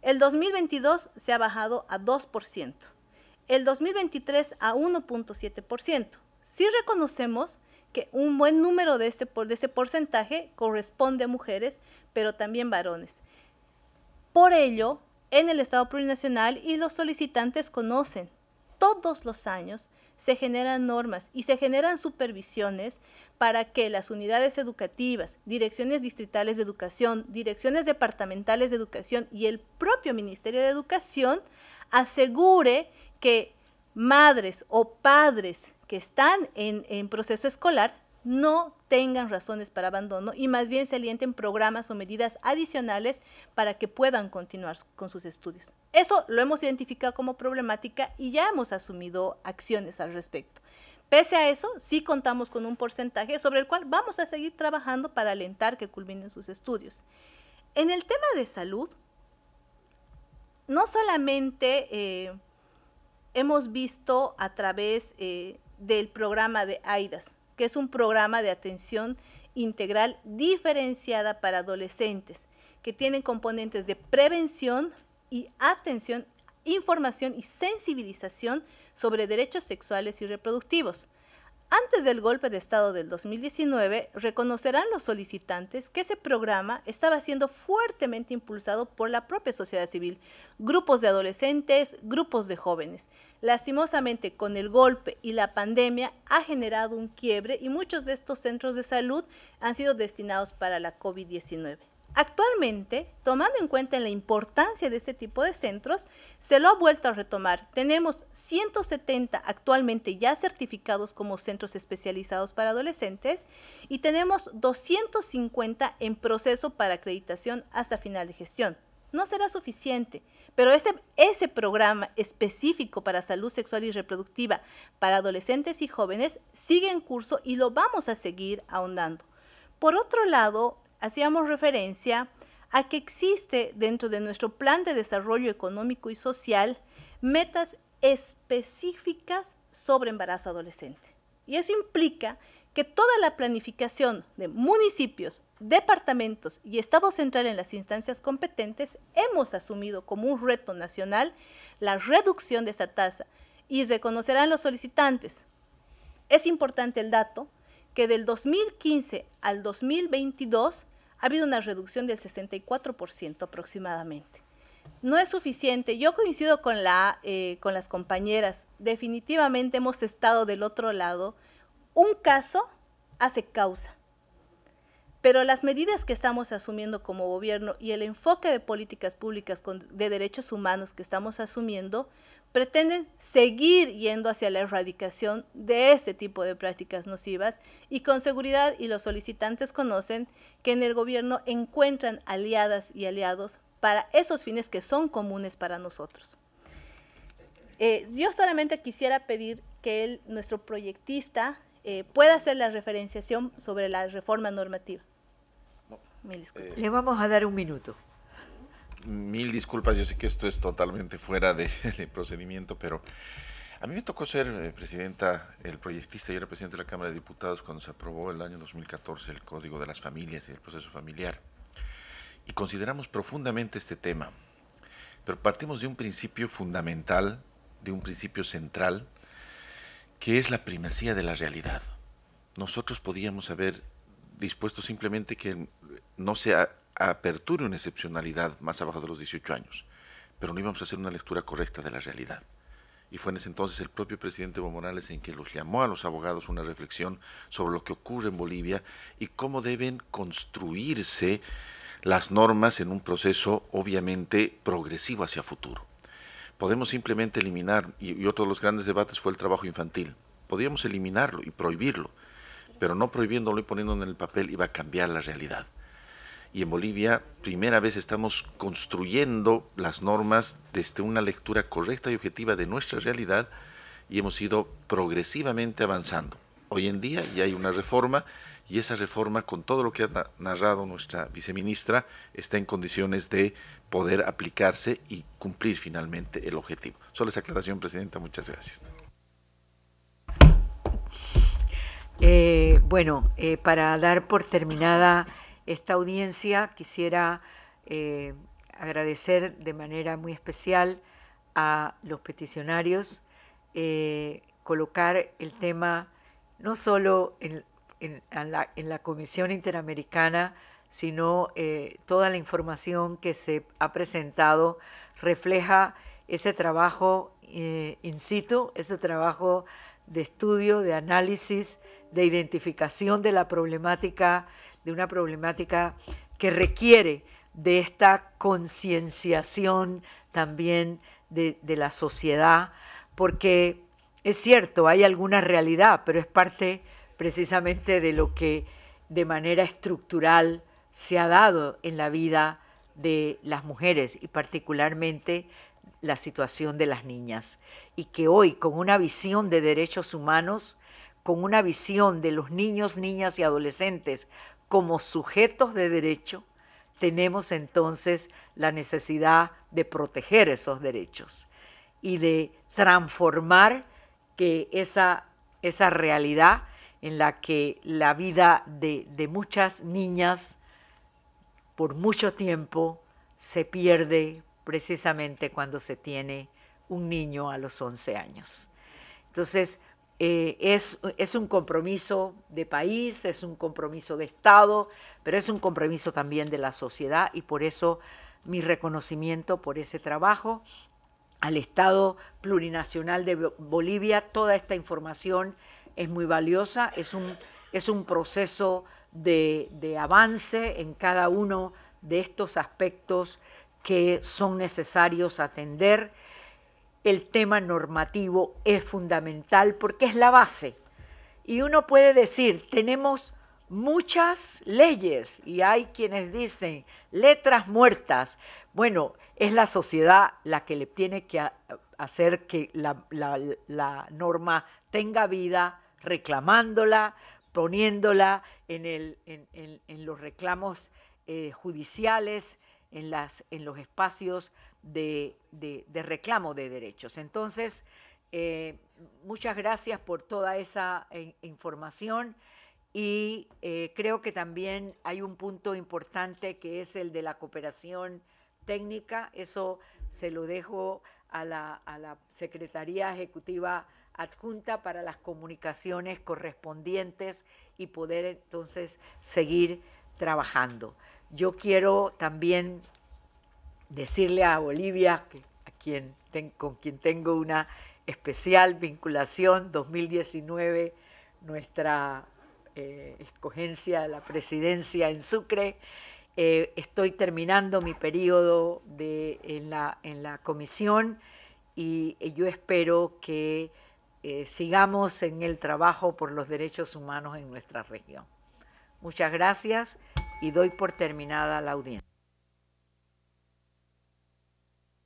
El 2022 se ha bajado a 2%, el 2023 a 1.7%. Si sí reconocemos que un buen número de ese este porcentaje corresponde a mujeres, pero también varones. Por ello, en el Estado Plurinacional y los solicitantes conocen todos los años se generan normas y se generan supervisiones para que las unidades educativas, direcciones distritales de educación, direcciones departamentales de educación y el propio Ministerio de Educación asegure que madres o padres que están en, en proceso escolar no tengan razones para abandono y más bien se alienten programas o medidas adicionales para que puedan continuar con sus estudios. Eso lo hemos identificado como problemática y ya hemos asumido acciones al respecto. Pese a eso, sí contamos con un porcentaje sobre el cual vamos a seguir trabajando para alentar que culminen sus estudios. En el tema de salud, no solamente eh, hemos visto a través eh, del programa de AIDAS, que es un programa de atención integral diferenciada para adolescentes, que tienen componentes de prevención, y atención, información y sensibilización sobre derechos sexuales y reproductivos. Antes del golpe de Estado del 2019, reconocerán los solicitantes que ese programa estaba siendo fuertemente impulsado por la propia sociedad civil, grupos de adolescentes, grupos de jóvenes. Lastimosamente, con el golpe y la pandemia ha generado un quiebre y muchos de estos centros de salud han sido destinados para la COVID-19. Actualmente, tomando en cuenta la importancia de este tipo de centros, se lo ha vuelto a retomar. Tenemos 170 actualmente ya certificados como centros especializados para adolescentes y tenemos 250 en proceso para acreditación hasta final de gestión. No será suficiente, pero ese, ese programa específico para salud sexual y reproductiva para adolescentes y jóvenes sigue en curso y lo vamos a seguir ahondando. Por otro lado, hacíamos referencia a que existe dentro de nuestro plan de desarrollo económico y social metas específicas sobre embarazo adolescente. Y eso implica que toda la planificación de municipios, departamentos y Estado central en las instancias competentes hemos asumido como un reto nacional la reducción de esa tasa y reconocerán los solicitantes. Es importante el dato que del 2015 al 2022 ha habido una reducción del 64% aproximadamente. No es suficiente. Yo coincido eh, con, las compañeras. Definitivamente hemos estado del otro lado. Un caso hace causa. Pero las medidas que estamos asumiendo como gobierno y el enfoque de políticas públicas de derechos humanos que estamos asumiendo pretenden seguir yendo hacia la erradicación de este tipo de prácticas nocivas y con seguridad y los solicitantes conocen que en el gobierno encuentran aliadas y aliados para esos fines que son comunes para nosotros. Eh, yo solamente quisiera pedir que él, nuestro proyectista eh, pueda hacer la referenciación sobre la reforma normativa. Eh, Le vamos a dar un minuto mil disculpas, yo sé que esto es totalmente fuera de, procedimiento, pero a mí me tocó ser eh, presidenta, el proyectista, y era presidente de la Cámara de Diputados cuando se aprobó el año 2014 el Código de las Familias y el proceso familiar. Y consideramos profundamente este tema, pero partimos de un principio fundamental, de un principio central, que es la primacía de la realidad. Nosotros podíamos haber dispuesto simplemente que no sea apertura una excepcionalidad más abajo de los 18 años, pero no íbamos a hacer una lectura correcta de la realidad. Y fue en ese entonces el propio presidente Evo Morales en que los llamó a los abogados una reflexión sobre lo que ocurre en Bolivia y cómo deben construirse las normas en un proceso obviamente progresivo hacia futuro. Podemos simplemente eliminar, y, y otro de los grandes debates fue el trabajo infantil, Podíamos eliminarlo y prohibirlo, pero no prohibiéndolo y poniéndolo en el papel iba a cambiar la realidad y en Bolivia primera vez estamos construyendo las normas desde una lectura correcta y objetiva de nuestra realidad y hemos ido progresivamente avanzando. Hoy en día ya hay una reforma y esa reforma, con todo lo que ha narrado nuestra viceministra, está en condiciones de poder aplicarse y cumplir finalmente el objetivo. Solo esa aclaración, Presidenta. Muchas gracias. Eh, bueno, eh, para dar por terminada esta audiencia quisiera eh, agradecer de manera muy especial a los peticionarios, eh, colocar el tema no solo en, la, Comisión Interamericana, sino eh, toda la información que se ha presentado refleja ese trabajo in situ, ese trabajo de estudio, de análisis, de identificación de la problemática de una problemática que requiere de esta concienciación también de, la sociedad, porque es cierto, hay alguna realidad, pero es parte precisamente de lo que de manera estructural se ha dado en la vida de las mujeres y particularmente la situación de las niñas. Y que hoy, con una visión de derechos humanos, con una visión de los niños, niñas y adolescentes como sujetos de derecho, tenemos entonces la necesidad de proteger esos derechos y de transformar que esa, esa realidad en la que la vida de, de muchas niñas por mucho tiempo se pierde precisamente cuando se tiene un niño a los 11 años. Entonces, eh, es, un compromiso de país, es un compromiso de Estado, pero es un compromiso también de la sociedad y por eso mi reconocimiento por ese trabajo al Estado Plurinacional de Bolivia. Toda esta información es muy valiosa, es un, proceso de, avance en cada uno de estos aspectos que son necesarios atender el tema normativo es fundamental porque es la base. Y uno puede decir, tenemos muchas leyes y hay quienes dicen letras muertas. Bueno, es la sociedad la que le tiene que hacer que la, norma tenga vida, reclamándola, poniéndola en, los reclamos judiciales, en, en los eh, espacios de, reclamo de derechos. Entonces, eh, muchas gracias por toda esa eh, información y eh, creo que también hay un punto importante que es el de la cooperación técnica. Eso se lo dejo a la, a la Secretaría Ejecutiva adjunta para las comunicaciones correspondientes y poder entonces seguir trabajando. Yo quiero también decirle a Bolivia, que, con quien tengo una especial vinculación, 2019, nuestra eh, escogencia de la presidencia en Sucre. Eh, estoy terminando mi periodo de, en, la, comisión y yo espero que eh, sigamos en el trabajo por los derechos humanos en nuestra región. Muchas gracias y doy por terminada la audiencia.